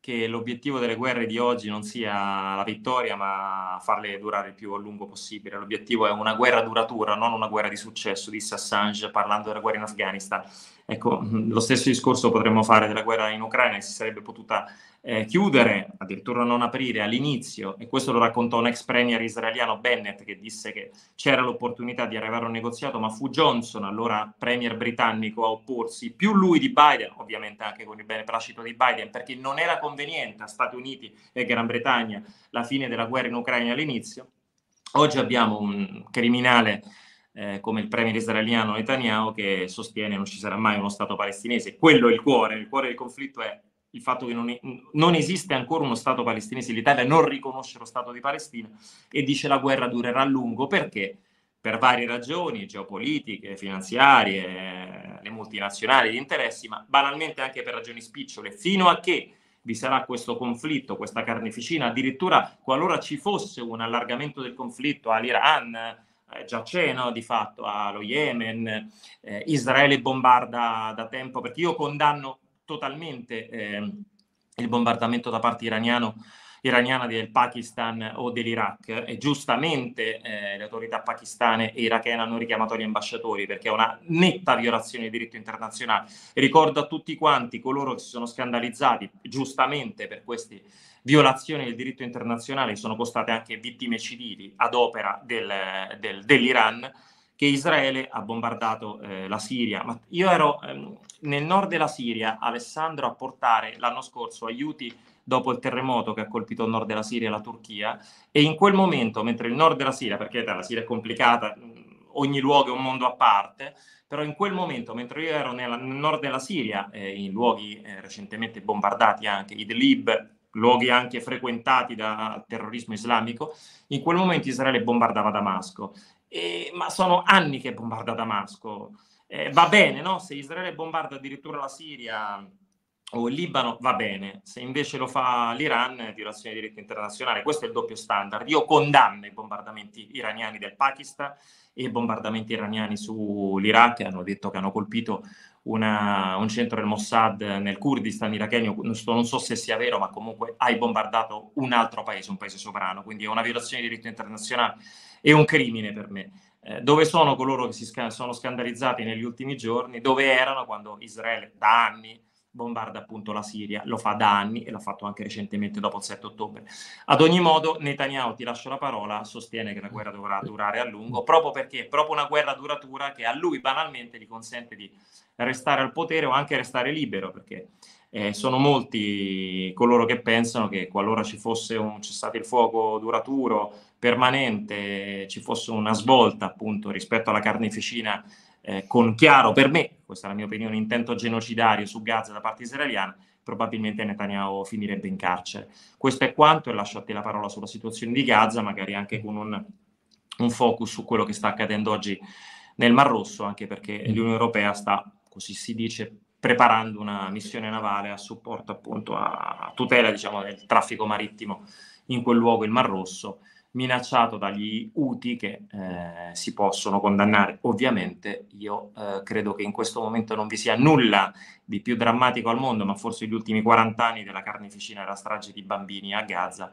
A: che l'obiettivo delle guerre di oggi non sia la vittoria, ma farle durare il più a lungo possibile. L'obiettivo è una guerra duratura, non una guerra di successo, disse Assange parlando della guerra in Afghanistan. Ecco, lo stesso discorso potremmo fare della guerra in Ucraina, che si sarebbe potuta eh, chiudere, addirittura non aprire all'inizio, e questo lo raccontò un ex premier israeliano Bennett che disse che c'era l'opportunità di arrivare a un negoziato, ma fu Johnson, allora premier britannico, a opporsi, più lui di Biden, ovviamente anche con il beneplacito di Biden, perché non era conveniente a Stati Uniti e Gran Bretagna la fine della guerra in Ucraina all'inizio. Oggi abbiamo un criminale eh, come il premier israeliano Netanyahu che sostiene non ci sarà mai uno Stato palestinese. Quello è il cuore, il cuore del conflitto è il fatto che non, è, non, esiste ancora uno Stato palestinese, l'Italia non riconosce lo Stato di Palestina e dice la guerra durerà a lungo perché per varie ragioni geopolitiche, finanziarie, le multinazionali, gli interessi, ma banalmente anche per ragioni spicciole, fino a che vi sarà questo conflitto, questa carneficina, addirittura qualora ci fosse un allargamento del conflitto all'Iran, eh, già c'è no, di fatto allo Yemen, eh, Israele bombarda da tempo, perché io condanno totalmente eh, il bombardamento da parte iraniano, iraniana del Pakistan o dell'Iraq e giustamente eh, le autorità pakistane e irachene hanno richiamato gli ambasciatori perché è una netta violazione del diritto internazionale. E ricordo a tutti quanti coloro che si sono scandalizzati giustamente per questi violazioni del diritto internazionale, sono costate anche vittime civili ad opera del, del, dell'Iran, che Israele ha bombardato eh, la Siria. Ma io ero ehm, nel nord della Siria, Alessandro, a portare l'anno scorso aiuti dopo il terremoto che ha colpito il nord della Siria e la Turchia, e in quel momento, mentre il nord della Siria, perché la Siria è complicata, mm, ogni luogo è un mondo a parte, però in quel momento, mentre io ero nella, nel nord della Siria, eh, in luoghi eh, recentemente bombardati anche, Idlib luoghi anche frequentati dal terrorismo islamico, in quel momento Israele bombardava Damasco. E, ma sono anni che bombarda Damasco. Eh, va bene, no? Se Israele bombarda addirittura la Siria o il Libano, va bene. Se invece lo fa l'Iran, è violazione di diritto internazionale. Questo è il doppio standard. Io condanno i bombardamenti iraniani del Pakistan e bombardamenti iraniani sull'Iraq hanno detto che hanno colpito una, un centro del Mossad nel Kurdistan iracheno, non so, non so se sia vero, ma comunque hai bombardato un altro paese, un paese sovrano, quindi è una violazione di diritto internazionale e un crimine per me. Eh, dove sono coloro che si sc- sono scandalizzati negli ultimi giorni? Dove erano quando Israele da anni bombarda appunto la Siria, lo fa da anni e l'ha fatto anche recentemente dopo il 7 ottobre. Ad ogni modo, Netanyahu, ti lascio la parola, sostiene che la guerra dovrà durare a lungo, proprio perché è proprio una guerra duratura che a lui banalmente gli consente di restare al potere o anche restare libero, perché eh, sono molti coloro che pensano che qualora ci fosse un cessate il fuoco duraturo, permanente, ci fosse una svolta appunto rispetto alla carneficina eh, con chiaro, per me, questa è la mia opinione, intento genocidario su Gaza da parte israeliana, probabilmente Netanyahu finirebbe in carcere. Questo è quanto e lascio a te la parola sulla situazione di Gaza, magari anche con un, un focus su quello che sta accadendo oggi nel Mar Rosso, anche perché mm. l'Unione Europea sta, così si dice, preparando una missione navale a supporto appunto a, tutela diciamo, del traffico marittimo in quel luogo, il Mar Rosso minacciato dagli UTI che eh, si possono condannare. Ovviamente io eh, credo che in questo momento non vi sia nulla di più drammatico al mondo, ma forse gli ultimi 40 anni della carneficina e la strage di bambini a Gaza.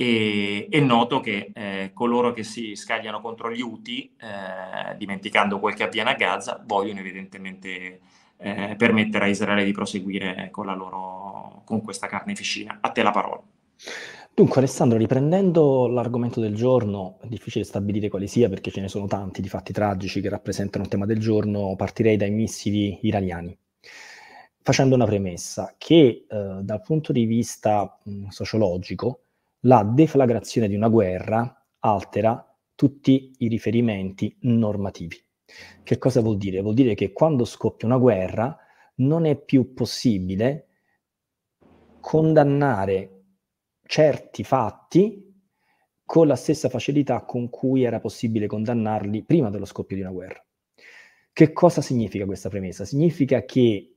A: E, e noto che eh, coloro che si scagliano contro gli UTI, eh, dimenticando quel che avviene a Gaza, vogliono evidentemente eh, permettere a Israele di proseguire con, loro, con questa carneficina. A te la parola.
B: Dunque, Alessandro, riprendendo l'argomento del giorno, è difficile stabilire quale sia perché ce ne sono tanti di fatti tragici che rappresentano il tema del giorno, partirei dai missili iraniani, facendo una premessa che eh, dal punto di vista mh, mm, sociologico la deflagrazione di una guerra altera tutti i riferimenti normativi. Che cosa vuol dire? Vuol dire che quando scoppia una guerra non è più possibile condannare certi fatti con la stessa facilità con cui era possibile condannarli prima dello scoppio di una guerra. Che cosa significa questa premessa? Significa che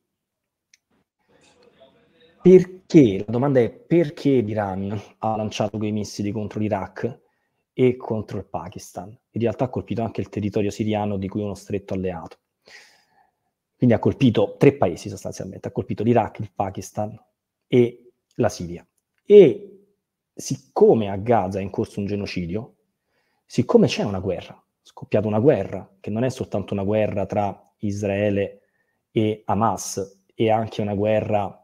B: perché, la domanda è perché l'Iran ha lanciato quei missili contro l'Iraq e contro il Pakistan? In realtà ha colpito anche il territorio siriano di cui è uno stretto alleato. Quindi ha colpito tre paesi sostanzialmente, ha colpito l'Iraq, il Pakistan e la Siria. E siccome a Gaza è in corso un genocidio, siccome c'è una guerra, scoppiata una guerra, che non è soltanto una guerra tra Israele e Hamas, è anche una guerra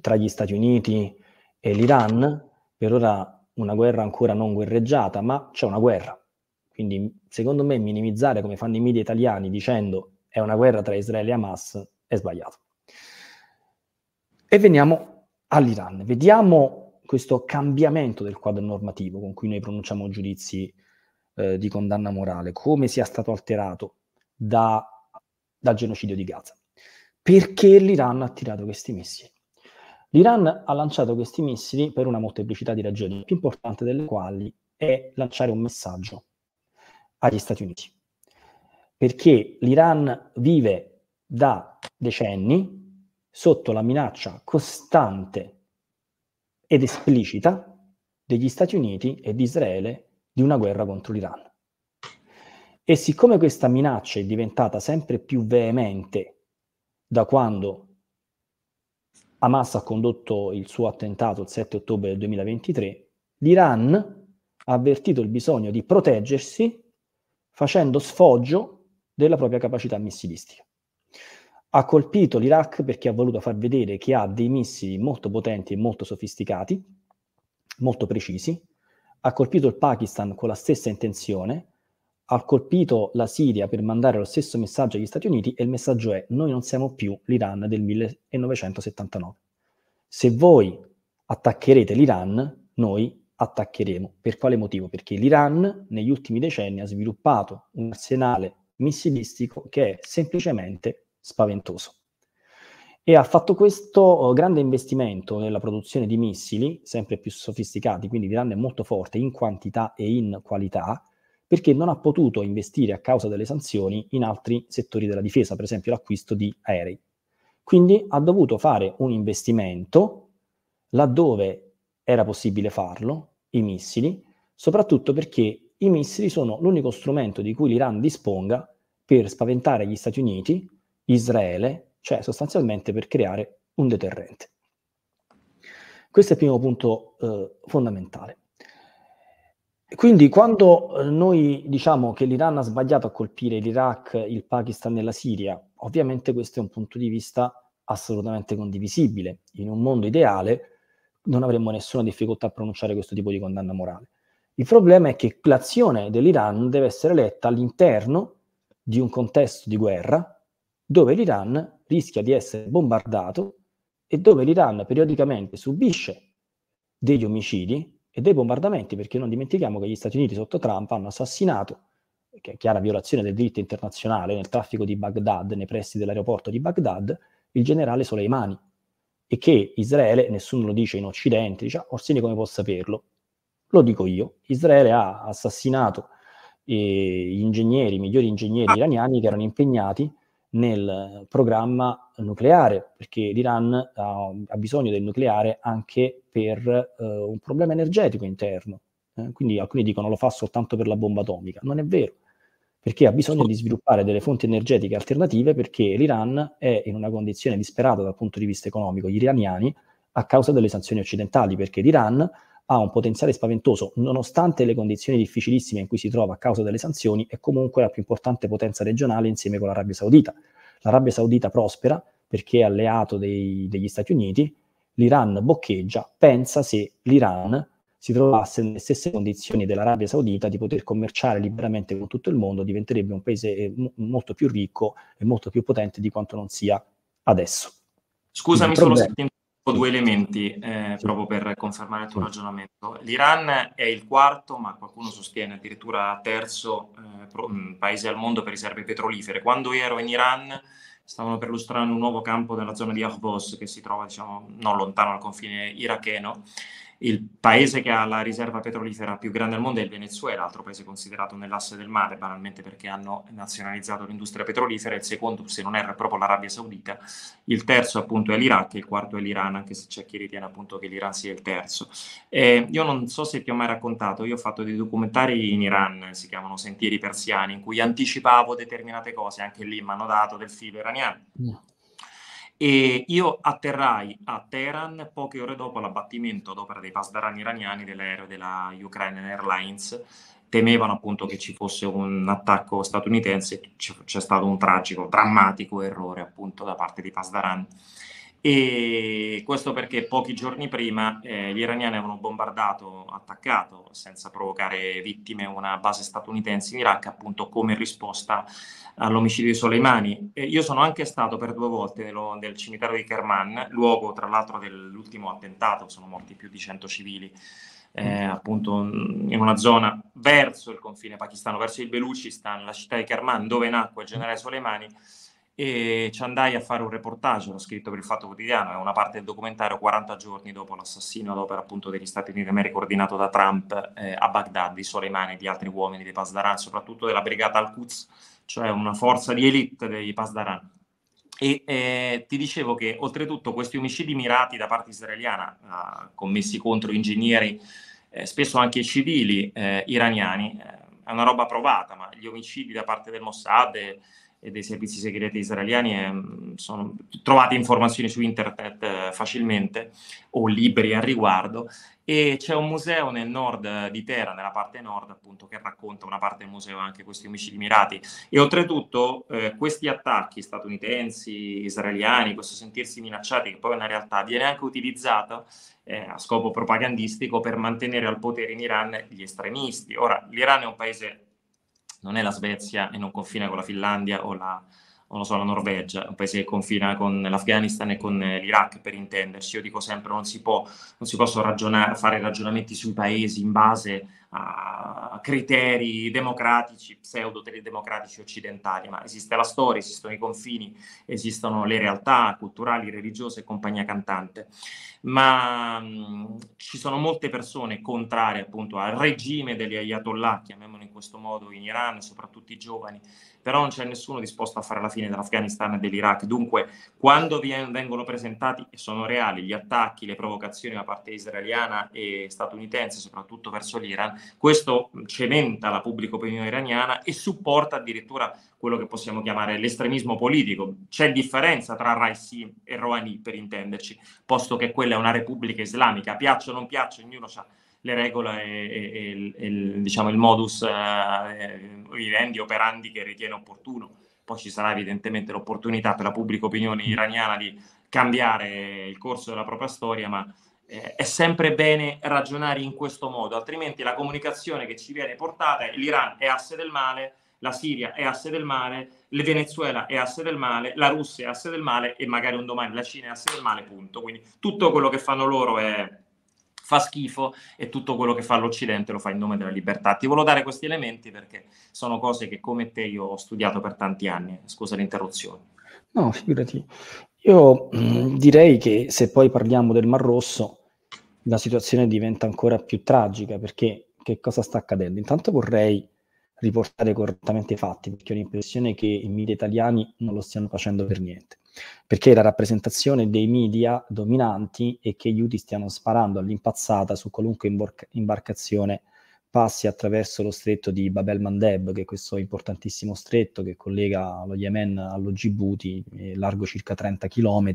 B: tra gli Stati Uniti e l'Iran, per ora una guerra ancora non guerreggiata, ma c'è una guerra. Quindi secondo me minimizzare come fanno i media italiani dicendo è una guerra tra Israele e Hamas è sbagliato. E veniamo all'Iran. Vediamo questo cambiamento del quadro normativo con cui noi pronunciamo giudizi eh, di condanna morale, come sia stato alterato da, dal genocidio di Gaza. Perché l'Iran ha tirato questi missili? L'Iran ha lanciato questi missili per una molteplicità di ragioni, la più importante delle quali è lanciare un messaggio agli Stati Uniti. Perché l'Iran vive da decenni sotto la minaccia costante ed esplicita degli Stati Uniti e di Israele di una guerra contro l'Iran. E siccome questa minaccia è diventata sempre più veemente da quando Hamas ha condotto il suo attentato il 7 ottobre del 2023, l'Iran ha avvertito il bisogno di proteggersi facendo sfoggio della propria capacità missilistica ha colpito l'Iraq perché ha voluto far vedere che ha dei missili molto potenti e molto sofisticati, molto precisi, ha colpito il Pakistan con la stessa intenzione, ha colpito la Siria per mandare lo stesso messaggio agli Stati Uniti e il messaggio è noi non siamo più l'Iran del 1979. Se voi attaccherete l'Iran, noi attaccheremo. Per quale motivo? Perché l'Iran negli ultimi decenni ha sviluppato un arsenale missilistico che è semplicemente spaventoso. E ha fatto questo oh, grande investimento nella produzione di missili, sempre più sofisticati, quindi l'Iran è molto forte in quantità e in qualità, perché non ha potuto investire a causa delle sanzioni in altri settori della difesa, per esempio l'acquisto di aerei. Quindi ha dovuto fare un investimento laddove era possibile farlo, i missili, soprattutto perché i missili sono l'unico strumento di cui l'Iran disponga per spaventare gli Stati Uniti Israele, cioè sostanzialmente per creare un deterrente. Questo è il primo punto eh, fondamentale. Quindi quando eh, noi diciamo che l'Iran ha sbagliato a colpire l'Iraq, il Pakistan e la Siria, ovviamente questo è un punto di vista assolutamente condivisibile. In un mondo ideale non avremmo nessuna difficoltà a pronunciare questo tipo di condanna morale. Il problema è che l'azione dell'Iran deve essere letta all'interno di un contesto di guerra dove l'Iran rischia di essere bombardato e dove l'Iran periodicamente subisce degli omicidi e dei bombardamenti, perché non dimentichiamo che gli Stati Uniti sotto Trump hanno assassinato, che è chiara violazione del diritto internazionale, nel traffico di Baghdad, nei pressi dell'aeroporto di Baghdad, il generale Soleimani, e che Israele, nessuno lo dice in Occidente, dice, ah, Orsini come può saperlo? Lo dico io, Israele ha assassinato eh, gli ingegneri, i migliori ingegneri ah. iraniani che erano impegnati nel programma nucleare, perché l'Iran ha, ha bisogno del nucleare anche per eh, un problema energetico interno. Eh? Quindi alcuni dicono lo fa soltanto per la bomba atomica. Non è vero, perché ha bisogno di sviluppare delle fonti energetiche alternative perché l'Iran è in una condizione disperata dal punto di vista economico, gli iraniani, a causa delle sanzioni occidentali, perché l'Iran ha un potenziale spaventoso, nonostante le condizioni difficilissime in cui si trova a causa delle sanzioni, è comunque la più importante potenza regionale insieme con l'Arabia Saudita. L'Arabia Saudita prospera perché è alleato dei, degli Stati Uniti, l'Iran boccheggia, pensa se l'Iran si trovasse nelle stesse condizioni dell'Arabia Saudita di poter commerciare liberamente con tutto il mondo, diventerebbe un paese eh, m- molto più ricco e molto più potente di quanto non sia adesso.
A: Scusami sono se ti ho due elementi eh, proprio per confermare il tuo ragionamento. L'Iran è il quarto, ma qualcuno sostiene addirittura terzo eh, pro, mm, paese al mondo per riserve petrolifere. Quando ero in Iran stavano perlustrando un nuovo campo nella zona di Ahvos, che si trova diciamo, non lontano dal confine iracheno, il paese che ha la riserva petrolifera più grande al mondo è il Venezuela, altro paese considerato nell'asse del mare, banalmente perché hanno nazionalizzato l'industria petrolifera, il secondo, se non erro, è proprio l'Arabia Saudita, il terzo appunto è l'Iraq, e il quarto è l'Iran, anche se c'è chi ritiene appunto che l'Iran sia il terzo. Eh, io non so se ti ho mai raccontato, io ho fatto dei documentari in Iran, si chiamano Sentieri Persiani, in cui anticipavo determinate cose, anche lì mi hanno dato del filo iraniano. No e io atterrai a Teheran poche ore dopo l'abbattimento ad opera dei pasdaran iraniani dell'aereo della Ukrainian Airlines. Temevano appunto che ci fosse un attacco statunitense, c'è stato un tragico, drammatico errore appunto da parte dei pasdaran e questo perché pochi giorni prima eh, gli iraniani avevano bombardato, attaccato senza provocare vittime una base statunitense in Iraq appunto come risposta all'omicidio di Soleimani. Eh, io sono anche stato per due volte nello, nel cimitero di Kerman, luogo tra l'altro dell'ultimo attentato, sono morti più di 100 civili. Eh, mm. appunto in una zona verso il confine pakistano, verso il Belucistan, la città di Kerman, dove nacque il generale Soleimani, e ci andai a fare un reportage, l'ho scritto per il Fatto Quotidiano, è una parte del documentario 40 giorni dopo l'assassino ad opera appunto degli Stati Uniti d'America ordinato da Trump eh, a Baghdad di Soleimani e di altri uomini dei Pasdaran, soprattutto della brigata Al-Quds, cioè una forza di elite dei Pasdaran. E eh, ti dicevo che oltretutto questi omicidi mirati da parte israeliana, eh, commessi contro ingegneri, eh, spesso anche civili eh, iraniani, eh, è una roba provata, ma gli omicidi da parte del Mossad e dei servizi segreti israeliani è, mm, sono, trovate informazioni su internet eh, facilmente o libri al riguardo e c'è un museo nel nord eh, di Terra, nella parte nord appunto, che racconta una parte del museo anche questi omicidi mirati e oltretutto eh, questi attacchi statunitensi, israeliani, questo sentirsi minacciati che poi è una realtà, viene anche utilizzato eh, a scopo propagandistico per mantenere al potere in Iran gli estremisti. Ora l'Iran è un paese non è la Svezia e non confina con la Finlandia o la, o non so, la Norvegia, un paese che confina con l'Afghanistan e con eh, l'Iraq, per intendersi. Io dico sempre, non si, può, non si possono ragionare, fare ragionamenti sui paesi in base a criteri democratici, pseudo-democratici occidentali, ma esiste la storia, esistono i confini, esistono le realtà culturali, religiose e compagnia cantante. Ma mh, ci sono molte persone contrarie appunto al regime degli ayatollah, chiamiamolo in questo modo, in Iran, soprattutto i giovani, però non c'è nessuno disposto a fare la fine dell'Afghanistan e dell'Iraq. Dunque, quando vengono presentati e sono reali gli attacchi, le provocazioni da parte israeliana e statunitense, soprattutto verso l'Iran, questo cementa la pubblica opinione iraniana e supporta addirittura quello che possiamo chiamare l'estremismo politico. C'è differenza tra Raisi e Rouhani, per intenderci, posto che quella è una repubblica islamica, piaccia o non piaccia, ognuno ha le regole e, e, e il, diciamo, il, modus eh, vivendi operandi che ritiene opportuno. Poi ci sarà evidentemente l'opportunità per la pubblica opinione iraniana di cambiare il corso della propria storia, ma eh, è sempre bene ragionare in questo modo, altrimenti la comunicazione che ci viene portata è l'Iran è asse del male, la Siria è asse del male, il Venezuela è asse del male, la Russia è asse del male e magari un domani la Cina è asse del male, punto. Quindi tutto quello che fanno loro è, fa schifo e tutto quello che fa l'Occidente lo fa in nome della libertà. Ti volevo dare questi elementi perché sono cose che come te io ho studiato per tanti anni. Scusa l'interruzione.
B: No, figurati. Io mh, mm, direi che se poi parliamo del Mar Rosso, la situazione diventa ancora più tragica perché che cosa sta accadendo? Intanto vorrei riportare correttamente i fatti perché ho l'impressione che i media italiani non lo stiano facendo per niente perché la rappresentazione dei media dominanti è che gli UTI stiano sparando all'impazzata su qualunque imborca- imbarcazione passi attraverso lo stretto di Babel Mandeb, che è questo importantissimo stretto che collega lo Yemen allo Djibouti, eh, largo circa 30 km.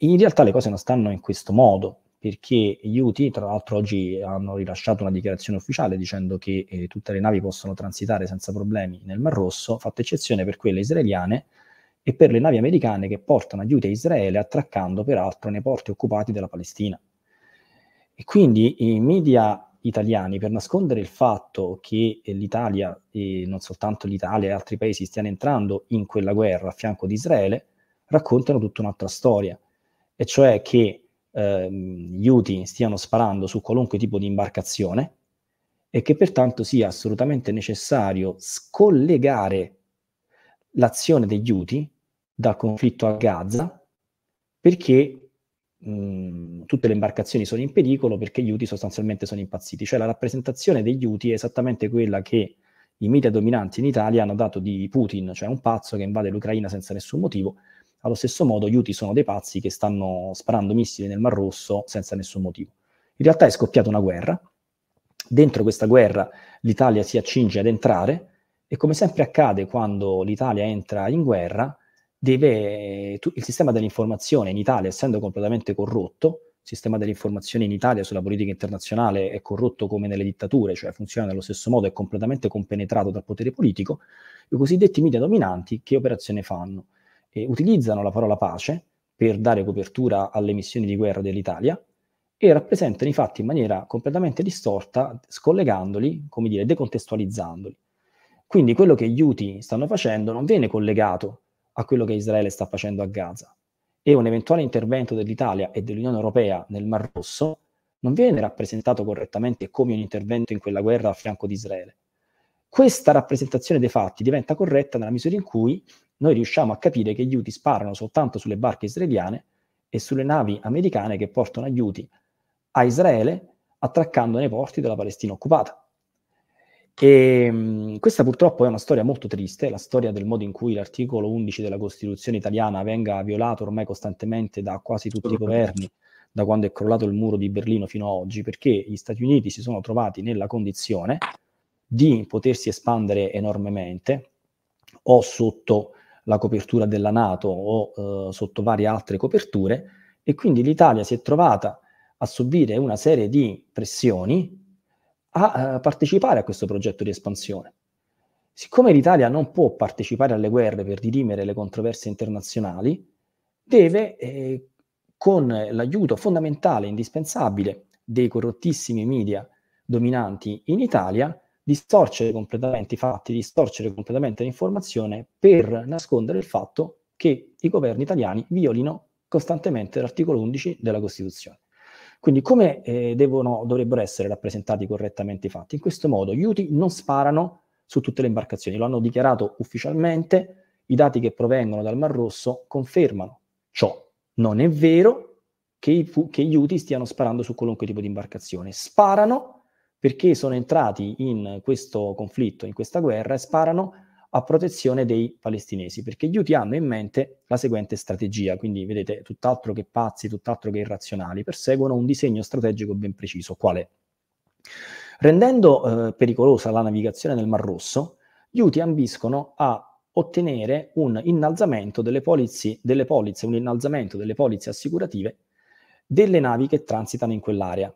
B: In realtà le cose non stanno in questo modo, perché gli UTI, tra l'altro, oggi hanno rilasciato una dichiarazione ufficiale dicendo che eh, tutte le navi possono transitare senza problemi nel Mar Rosso, fatta eccezione per quelle israeliane e per le navi americane che portano aiuti a Israele attraccando peraltro nei porti occupati della Palestina. E quindi i media italiani per nascondere il fatto che l'Italia, e non soltanto l'Italia e altri paesi stiano entrando in quella guerra a fianco di Israele, raccontano tutta un'altra storia, e cioè che Ehm, gli UTI stiano sparando su qualunque tipo di imbarcazione e che pertanto sia assolutamente necessario scollegare l'azione degli UTI dal conflitto a Gaza perché mh, tutte le imbarcazioni sono in pericolo perché gli UTI sostanzialmente sono impazziti. Cioè la rappresentazione degli UTI è esattamente quella che i media dominanti in Italia hanno dato di Putin, cioè un pazzo che invade l'Ucraina senza nessun motivo, allo stesso modo, gli UTI sono dei pazzi che stanno sparando missili nel Mar Rosso senza nessun motivo. In realtà è scoppiata una guerra. Dentro questa guerra l'Italia si accinge ad entrare e come sempre accade quando l'Italia entra in guerra, deve, il sistema dell'informazione in Italia, essendo completamente corrotto, il sistema dell'informazione in Italia sulla politica internazionale è corrotto come nelle dittature, cioè funziona nello stesso modo, è completamente compenetrato dal potere politico, i cosiddetti media dominanti che operazione fanno? eh, utilizzano la parola pace per dare copertura alle missioni di guerra dell'Italia e rappresentano i fatti in maniera completamente distorta, scollegandoli, come dire, decontestualizzandoli. Quindi quello che gli UTI stanno facendo non viene collegato a quello che Israele sta facendo a Gaza e un eventuale intervento dell'Italia e dell'Unione Europea nel Mar Rosso non viene rappresentato correttamente come un intervento in quella guerra a fianco di Israele, questa rappresentazione dei fatti diventa corretta nella misura in cui noi riusciamo a capire che gli UTI sparano soltanto sulle barche israeliane e sulle navi americane che portano aiuti a Israele attraccando nei porti della Palestina occupata. E, mm, questa purtroppo è una storia molto triste, la storia del modo in cui l'articolo 11 della Costituzione italiana venga violato ormai costantemente da quasi tutti i governi, da quando è crollato il muro di Berlino fino ad oggi, perché gli Stati Uniti si sono trovati nella condizione di potersi espandere enormemente o sotto la copertura della Nato o eh, sotto varie altre coperture e quindi l'Italia si è trovata a subire una serie di pressioni a eh, partecipare a questo progetto di espansione. Siccome l'Italia non può partecipare alle guerre per dirimere le controversie internazionali, deve, eh, con l'aiuto fondamentale e indispensabile dei corrottissimi media dominanti in Italia, distorcere completamente i fatti, distorcere completamente l'informazione per nascondere il fatto che i governi italiani violino costantemente l'articolo 11 della Costituzione. Quindi come eh, devono, dovrebbero essere rappresentati correttamente i fatti? In questo modo gli UTI non sparano su tutte le imbarcazioni, lo hanno dichiarato ufficialmente, i dati che provengono dal Mar Rosso confermano ciò. Non è vero che, i, che gli UTI stiano sparando su qualunque tipo di imbarcazione, sparano perché sono entrati in questo conflitto, in questa guerra e sparano a protezione dei palestinesi, perché gli UTI hanno in mente la seguente strategia, quindi vedete, tutt'altro che pazzi, tutt'altro che irrazionali, perseguono un disegno strategico ben preciso, quale? Rendendo eh, pericolosa la navigazione nel Mar Rosso, gli UTI ambiscono a ottenere un innalzamento delle polizze, delle polizze, un innalzamento delle polizze assicurative delle navi che transitano in quell'area.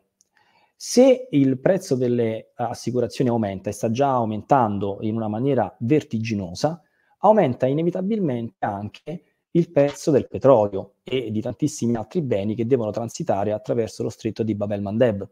B: Se il prezzo delle eh, assicurazioni aumenta e sta già aumentando in una maniera vertiginosa, aumenta inevitabilmente anche il prezzo del petrolio e di tantissimi altri beni che devono transitare attraverso lo stretto di Babel Mandeb.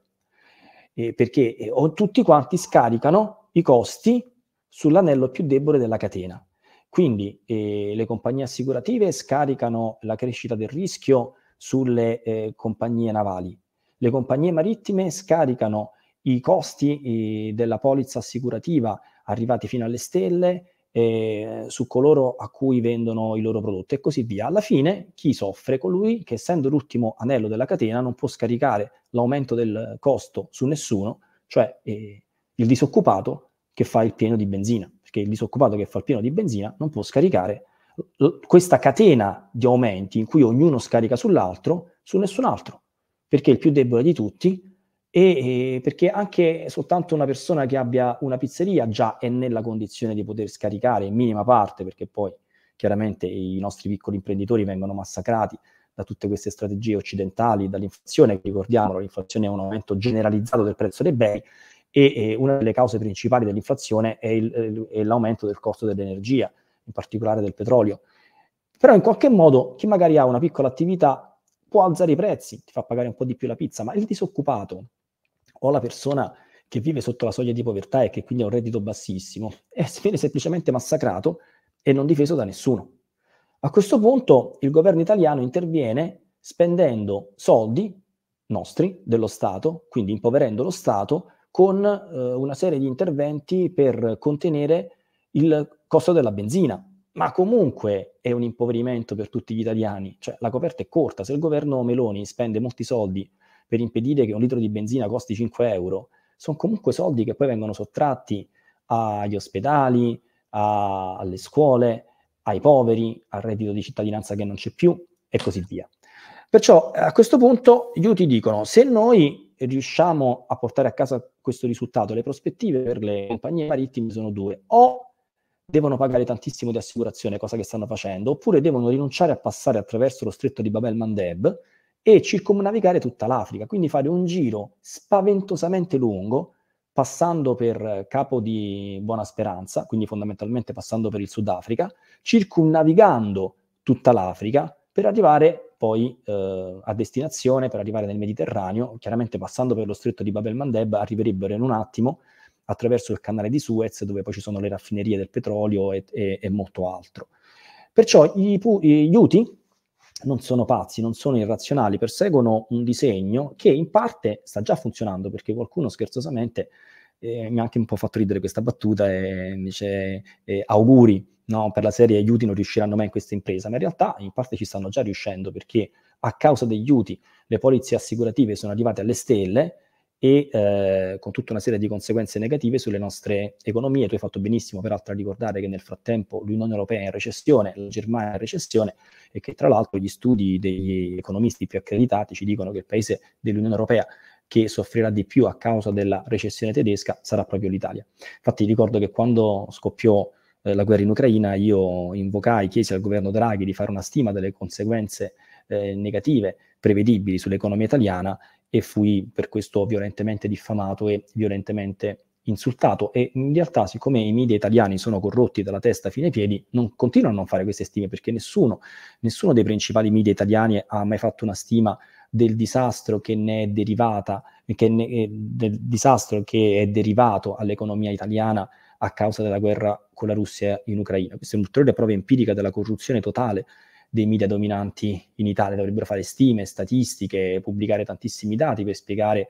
B: Eh, perché eh, tutti quanti scaricano i costi sull'anello più debole della catena. Quindi eh, le compagnie assicurative scaricano la crescita del rischio sulle eh, compagnie navali, le compagnie marittime scaricano i costi eh, della polizza assicurativa arrivati fino alle stelle eh, su coloro a cui vendono i loro prodotti e così via. Alla fine chi soffre? Colui che essendo l'ultimo anello della catena non può scaricare l'aumento del costo su nessuno, cioè eh, il disoccupato che fa il pieno di benzina, perché il disoccupato che fa il pieno di benzina non può scaricare l- questa catena di aumenti in cui ognuno scarica sull'altro, su nessun altro perché è il più debole di tutti e, perché anche soltanto una persona che abbia una pizzeria già è nella condizione di poter scaricare in minima parte, perché poi chiaramente i nostri piccoli imprenditori vengono massacrati da tutte queste strategie occidentali, dall'inflazione, ricordiamolo, l'inflazione è un aumento generalizzato del prezzo dei beni e, e una delle cause principali dell'inflazione è, il, è l'aumento del costo dell'energia, in particolare del petrolio. Però in qualche modo chi magari ha una piccola attività può alzare i prezzi, ti fa pagare un po' di più la pizza, ma il disoccupato o la persona che vive sotto la soglia di povertà e che quindi ha un reddito bassissimo, e viene semplicemente massacrato e non difeso da nessuno. A questo punto il governo italiano interviene spendendo soldi nostri, dello Stato, quindi impoverendo lo Stato, con eh, una serie di interventi per contenere il costo della benzina, ma comunque è un impoverimento per tutti gli italiani. Cioè, la coperta è corta. Se il governo Meloni spende molti soldi per impedire che un litro di benzina costi 5 euro, sono comunque soldi che poi vengono sottratti agli ospedali, a, alle scuole, ai poveri, al reddito di cittadinanza che non c'è più e così via. Perciò a questo punto gli UTI dicono se noi riusciamo a portare a casa questo risultato, le prospettive per le compagnie marittime sono due. O devono pagare tantissimo di assicurazione, cosa che stanno facendo, oppure devono rinunciare a passare attraverso lo stretto di Babel Mandeb e circumnavigare tutta l'Africa, quindi fare un giro spaventosamente lungo, passando per eh, Capo di Buona Speranza, quindi fondamentalmente passando per il Sudafrica, circumnavigando tutta l'Africa per arrivare poi eh, a destinazione, per arrivare nel Mediterraneo, chiaramente passando per lo stretto di Babel Mandeb arriverebbero in un attimo attraverso il canale di Suez, dove poi ci sono le raffinerie del petrolio e, e, e molto altro. Perciò gli, gli UTI non sono pazzi, non sono irrazionali, perseguono un disegno che in parte sta già funzionando, perché qualcuno scherzosamente eh, mi ha anche un po' fatto ridere questa battuta e eh, dice eh, auguri no, per la serie gli UTI non riusciranno mai in questa impresa, ma in realtà in parte ci stanno già riuscendo perché a causa degli UTI le polizie assicurative sono arrivate alle stelle e eh, con tutta una serie di conseguenze negative sulle nostre economie. Tu hai fatto benissimo peraltro a ricordare che nel frattempo l'Unione Europea è in recessione, la Germania è in recessione e che tra l'altro gli studi degli economisti più accreditati ci dicono che il paese dell'Unione Europea che soffrirà di più a causa della recessione tedesca sarà proprio l'Italia. Infatti ricordo che quando scoppiò eh, la guerra in Ucraina io invocai, chiesi al governo Draghi di fare una stima delle conseguenze eh, negative prevedibili sull'economia italiana e fui per questo violentemente diffamato e violentemente insultato e in realtà siccome i media italiani sono corrotti dalla testa fino ai piedi non continuano a non fare queste stime perché nessuno, nessuno dei principali media italiani ha mai fatto una stima del disastro che ne è derivata che ne, eh, del disastro che è derivato all'economia italiana a causa della guerra con la Russia in Ucraina questa è un'ulteriore prova empirica della corruzione totale dei media dominanti in Italia, dovrebbero fare stime, statistiche, pubblicare tantissimi dati per spiegare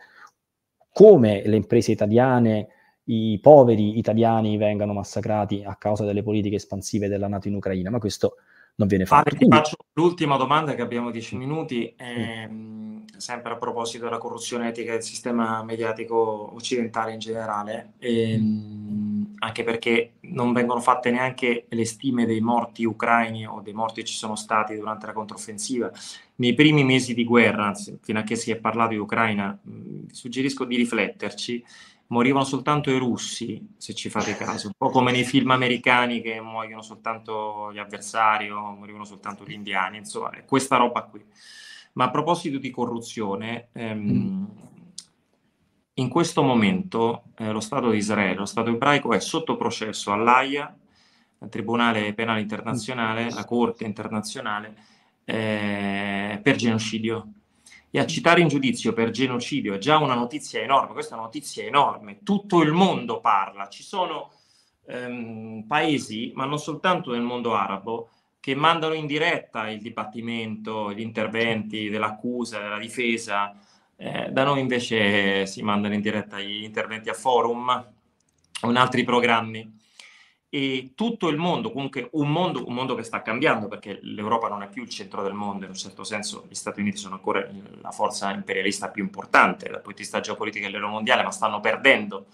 B: come le imprese italiane, i poveri italiani vengano massacrati a causa delle politiche espansive della Nato in Ucraina, ma questo non viene fatto. Ah, Quindi... Faccio
A: l'ultima domanda che abbiamo dieci minuti, ehm, sempre a proposito della corruzione etica del sistema mediatico occidentale in generale. Ehm, anche perché non vengono fatte neanche le stime dei morti ucraini o dei morti che ci sono stati durante la controffensiva. Nei primi mesi di guerra, anzi, fino a che si è parlato di Ucraina, mh, suggerisco di rifletterci, morivano soltanto i russi, se ci fate caso, un po' come nei film americani che muoiono soltanto gli avversari o morivano soltanto gli indiani, insomma, è questa roba qui. Ma a proposito di corruzione, ehm, mm in questo momento eh, lo Stato di Israele, lo Stato ebraico è sotto processo all'AIA, al Tribunale Penale Internazionale, alla mm. Corte Internazionale, eh, per genocidio. E a citare in giudizio per genocidio è già una notizia enorme, questa è una notizia enorme, tutto il mondo parla, ci sono ehm, paesi, ma non soltanto nel mondo arabo, che mandano in diretta il dibattimento, gli interventi dell'accusa, della difesa, eh, da noi invece si mandano in diretta gli interventi a forum con altri programmi e tutto il mondo, comunque un mondo, un mondo, che sta cambiando perché l'Europa non è più il centro del mondo, in un certo senso gli Stati Uniti sono ancora la forza imperialista più importante dal punto di vista geopolitico dell'euro mondiale, ma stanno perdendo.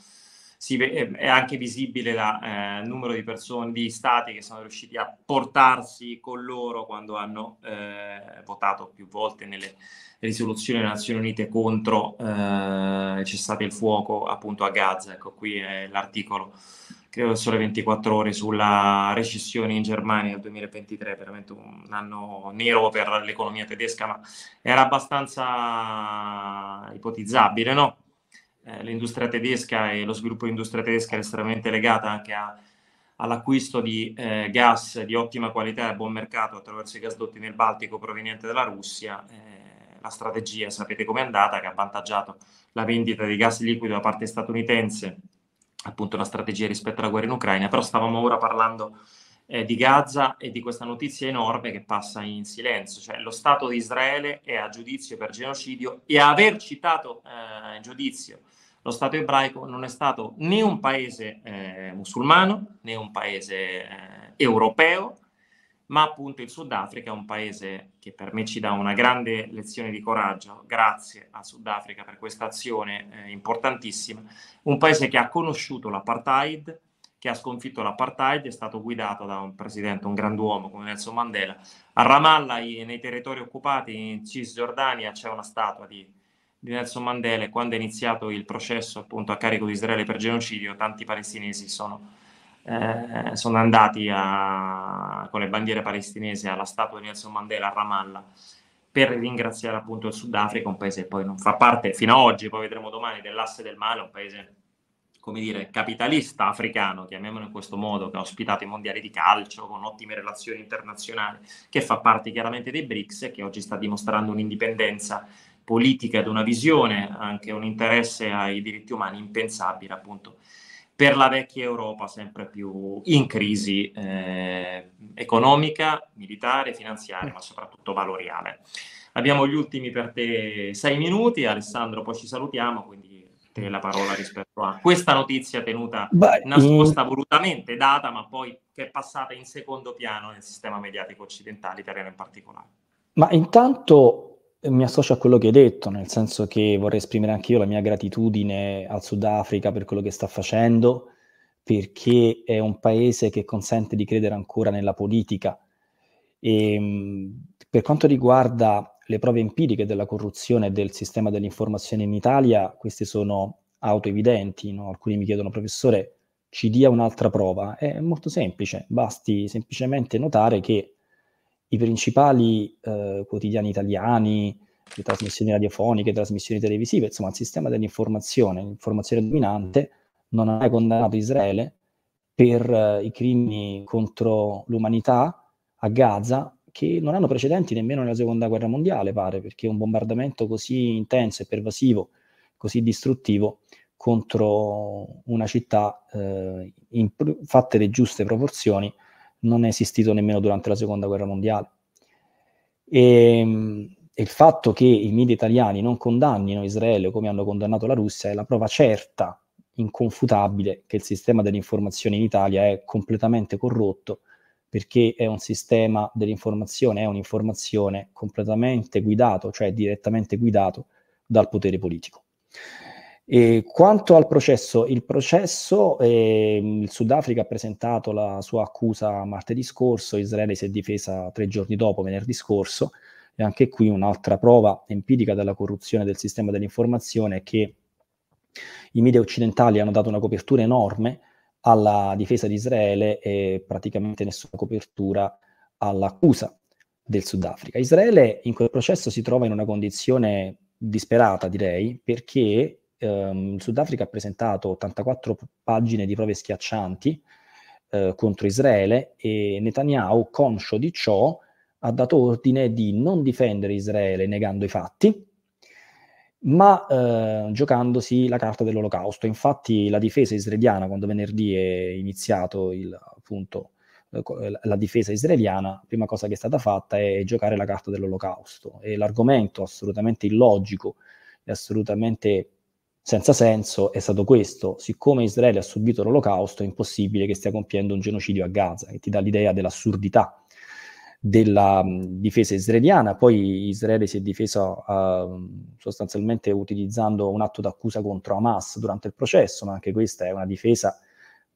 A: Si, eh, è anche visibile il eh, numero di persone, di stati che sono riusciti a portarsi con loro quando hanno eh, votato più volte nelle risoluzione delle Nazioni Unite contro eh, cessate il fuoco appunto a Gaza. Ecco, qui è l'articolo, credo solo 24 ore, sulla recessione in Germania del 2023, veramente un anno nero per l'economia tedesca, ma era abbastanza ipotizzabile, no? Eh, l'industria tedesca e lo sviluppo dell'industria tedesca era estremamente legata anche a all'acquisto di eh, gas di ottima qualità e a buon mercato attraverso i gasdotti nel Baltico proveniente dalla Russia. Eh, la strategia, sapete com'è andata, che ha avvantaggiato la vendita di gas liquido da parte statunitense, appunto la strategia rispetto alla guerra in Ucraina, però stavamo ora parlando eh, di Gaza e di questa notizia enorme che passa in silenzio, cioè lo Stato di Israele è a giudizio per genocidio e aver citato eh, in giudizio lo Stato ebraico non è stato né un paese eh, musulmano né un paese eh, europeo, ma appunto il Sudafrica è un paese che per me ci dà una grande lezione di coraggio, grazie al Sudafrica per questa azione eh, importantissima, un paese che ha conosciuto l'apartheid, che ha sconfitto l'apartheid, è stato guidato da un presidente, un grand'uomo come Nelson Mandela. A Ramallah, nei territori occupati in Cisgiordania, c'è una statua di, di Nelson Mandela e quando è iniziato il processo appunto a carico di Israele per genocidio, tanti palestinesi sono eh, sono andati a, con le bandiere palestinesi alla statua di Nelson Mandela a Ramallah per ringraziare appunto il Sudafrica, un paese che poi non fa parte fino ad oggi, poi vedremo domani dell'asse del male, un paese come dire, capitalista africano, chiamiamolo in questo modo, che ha ospitato i mondiali di calcio con ottime relazioni internazionali, che fa parte chiaramente dei BRICS e che oggi sta dimostrando un'indipendenza politica ed una visione, anche un interesse ai diritti umani impensabile appunto per la vecchia Europa sempre più in crisi eh, economica, militare, finanziaria, ma soprattutto valoriale. Abbiamo gli ultimi per te sei minuti, Alessandro, poi ci salutiamo, quindi te la parola rispetto a questa notizia tenuta nascosta, mm. volutamente data, ma poi che è passata in secondo piano nel sistema mediatico occidentale, italiano in particolare.
B: Ma intanto mi associo a quello che hai detto, nel senso che vorrei esprimere anche io la mia gratitudine al Sudafrica per quello che sta facendo, perché è un paese che consente di credere ancora nella politica. E, ehm, per quanto riguarda le prove empiriche della corruzione del sistema dell'informazione in Italia, queste sono autoevidenti. No? Alcuni mi chiedono, professore, ci dia un'altra prova? È molto semplice, basti semplicemente notare che i principali eh, quotidiani italiani, le trasmissioni radiofoniche, le trasmissioni televisive, insomma il sistema dell'informazione, l'informazione dominante, mm. non ha mai condannato Israele per eh, i crimini contro l'umanità a Gaza che non hanno precedenti nemmeno nella seconda guerra mondiale, pare, perché un bombardamento così intenso e pervasivo, così distruttivo contro una città eh, in fatte le giuste proporzioni non è esistito nemmeno durante la seconda guerra mondiale. E, ehm, e il fatto che i media italiani non condannino Israele come hanno condannato la Russia è la prova certa, inconfutabile, che il sistema dell'informazione in Italia è completamente corrotto perché è un sistema dell'informazione, è un'informazione completamente guidato, cioè direttamente guidato dal potere politico. E quanto al processo, il processo, eh, il Sudafrica ha presentato la sua accusa martedì scorso, Israele si è difesa tre giorni dopo, venerdì scorso, e anche qui un'altra prova empirica della corruzione del sistema dell'informazione è che i media occidentali hanno dato una copertura enorme alla difesa di Israele e praticamente nessuna copertura all'accusa del Sudafrica. Israele in quel processo si trova in una condizione disperata, direi, perché ehm, il Sudafrica ha presentato 84 pagine di prove schiaccianti eh, contro Israele e Netanyahu, conscio di ciò, ha dato ordine di non difendere Israele negando i fatti, ma eh, giocandosi la carta dell'olocausto. Infatti la difesa israeliana, quando venerdì è iniziato il, appunto, eh, eh, la difesa israeliana, la prima cosa che è stata fatta è giocare la carta dell'olocausto. E l'argomento assolutamente illogico e assolutamente senza senso è stato questo. Siccome Israele ha subito l'olocausto, è impossibile che stia compiendo un genocidio a Gaza, che ti dà l'idea dell'assurdità della mh, difesa israeliana. Poi Israele si è difesa uh, ehm, sostanzialmente utilizzando un atto d'accusa contro Hamas durante il processo, ma anche questa è una difesa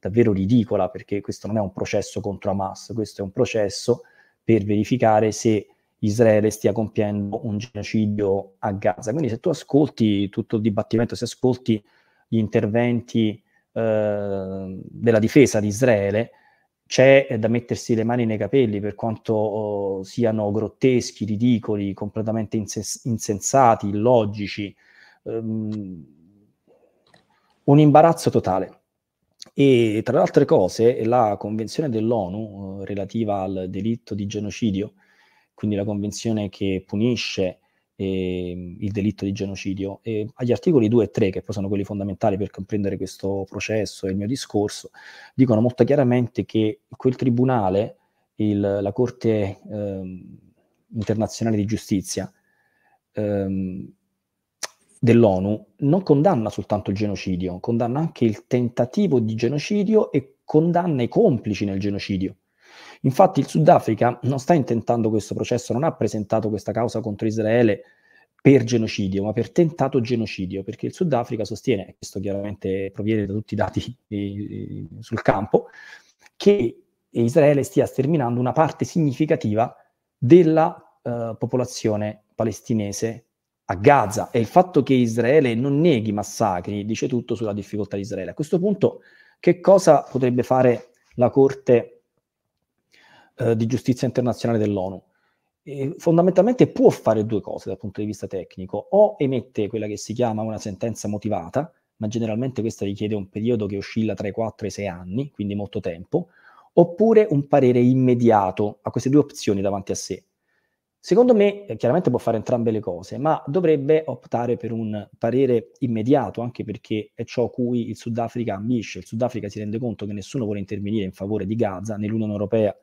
B: davvero ridicola, perché questo non è un processo contro Hamas, questo è un processo per verificare se Israele stia compiendo un genocidio a Gaza. Quindi se tu ascolti tutto il dibattimento, se ascolti gli interventi eh, della difesa di Israele, c'è da mettersi le mani nei capelli per quanto oh, siano grotteschi, ridicoli, completamente insens- insensati, illogici, um, un imbarazzo totale. E tra le altre cose, la Convenzione dell'ONU eh, relativa al delitto di genocidio quindi la Convenzione che punisce eh, il delitto di genocidio. E agli articoli 2 e 3, che poi sono quelli fondamentali per comprendere questo processo e il mio discorso, dicono molto chiaramente che quel tribunale, il, la Corte eh, internazionale di giustizia ehm, dell'ONU, non condanna soltanto il genocidio, condanna anche il tentativo di genocidio e condanna i complici nel genocidio. Infatti il Sudafrica non sta intentando questo processo, non ha presentato questa causa contro Israele per genocidio, ma per tentato genocidio, perché il Sudafrica sostiene, questo chiaramente proviene da tutti i dati sul campo, che Israele stia sterminando una parte significativa della eh, popolazione palestinese a Gaza e il fatto che Israele non neghi massacri dice tutto sulla difficoltà di Israele. A questo punto che cosa potrebbe fare la Corte eh, di giustizia internazionale dell'ONU. E fondamentalmente può fare due cose dal punto di vista tecnico, o emette quella che si chiama una sentenza motivata, ma generalmente questa richiede un periodo che oscilla tra i 4 e i 6 anni, quindi molto tempo, oppure un parere immediato, ha queste due opzioni davanti a sé. Secondo me, eh, chiaramente può fare entrambe le cose, ma dovrebbe optare per un parere immediato, anche perché è ciò cui il Sudafrica ambisce. Il Sudafrica si rende conto che nessuno vuole intervenire in favore di Gaza, né l'Unione Europea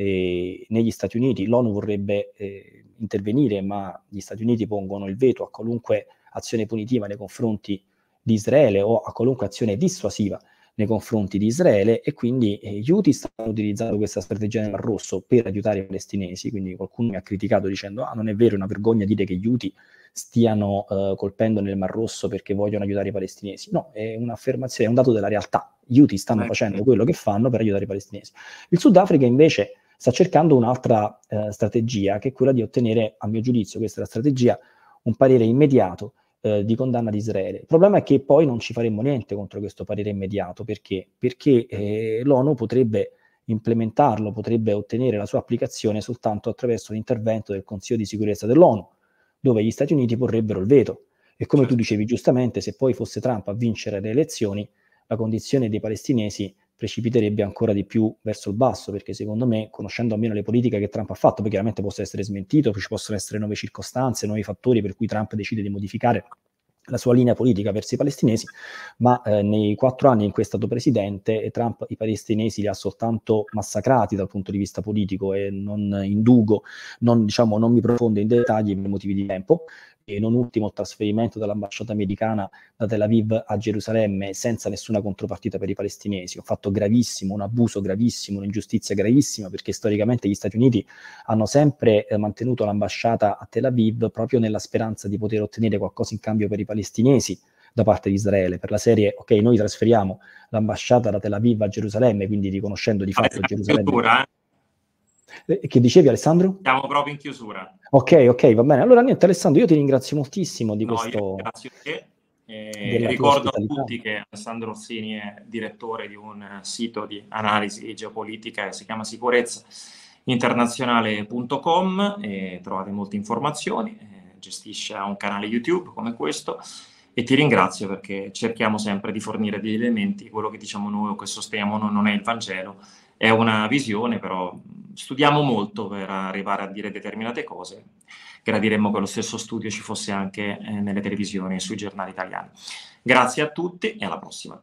B: eh, negli Stati Uniti. L'ONU vorrebbe eh, intervenire, ma gli Stati Uniti pongono il veto a qualunque azione punitiva nei confronti di Israele o a qualunque azione dissuasiva nei confronti di Israele e quindi eh, gli UTI stanno utilizzando questa strategia nel Mar Rosso per aiutare i palestinesi, quindi qualcuno mi ha criticato dicendo ah non è vero, è una vergogna dire che gli UTI stiano eh, colpendo nel Mar Rosso perché vogliono aiutare i palestinesi. No, è un'affermazione, è un dato della realtà. Gli UTI stanno eh, facendo quello che fanno per aiutare i palestinesi. Il Sudafrica invece sta cercando un'altra eh, strategia che è quella di ottenere, a mio giudizio, questa è la strategia, un parere immediato eh, di condanna di Israele. Il problema è che poi non ci faremmo niente contro questo parere immediato, perché? Perché eh, l'ONU potrebbe implementarlo, potrebbe ottenere la sua applicazione soltanto attraverso l'intervento del Consiglio di sicurezza dell'ONU, dove gli Stati Uniti porrebbero il veto. E come tu certo. dicevi giustamente, se poi fosse Trump a vincere le elezioni, la condizione dei palestinesi precipiterebbe ancora di più verso il basso, perché secondo me, conoscendo almeno le politiche che Trump ha fatto, poi chiaramente possa essere smentito, ci possono essere nuove circostanze, nuovi fattori per cui Trump decide di modificare la sua linea politica verso i palestinesi, ma eh, nei quattro anni in cui è stato presidente eh, Trump i palestinesi li ha soltanto massacrati dal punto di vista politico e non eh, indugo, non, diciamo, non mi profondo in dettagli per motivi di tempo, e non ultimo il trasferimento dell'ambasciata americana da Tel Aviv a Gerusalemme senza nessuna contropartita per i palestinesi, un fatto gravissimo, un abuso gravissimo, un'ingiustizia gravissima, perché storicamente gli Stati Uniti hanno sempre eh, mantenuto l'ambasciata a Tel Aviv proprio nella speranza di poter ottenere qualcosa in cambio per i palestinesi da parte di Israele per la serie ok noi trasferiamo l'ambasciata da Tel Aviv a Gerusalemme quindi riconoscendo di fatto Gerusalemme eh. Eh, che dicevi Alessandro?
A: Siamo proprio in chiusura.
B: Ok, ok, va bene. Allora niente Alessandro, io ti ringrazio moltissimo di no, questo... Grazie
A: a te. Eh, ricordo a tutti che Alessandro Orsini è direttore di un sito di analisi geopolitica che si chiama sicurezzainternazionale.com e trovate molte informazioni, eh, gestisce un canale YouTube come questo e ti ringrazio perché cerchiamo sempre di fornire degli elementi, quello che diciamo noi o che sosteniamo non è il Vangelo, è una visione, però studiamo molto per arrivare a dire determinate cose. Gradiremmo che lo stesso studio ci fosse anche eh, nelle televisioni e sui giornali italiani. Grazie a tutti e alla prossima.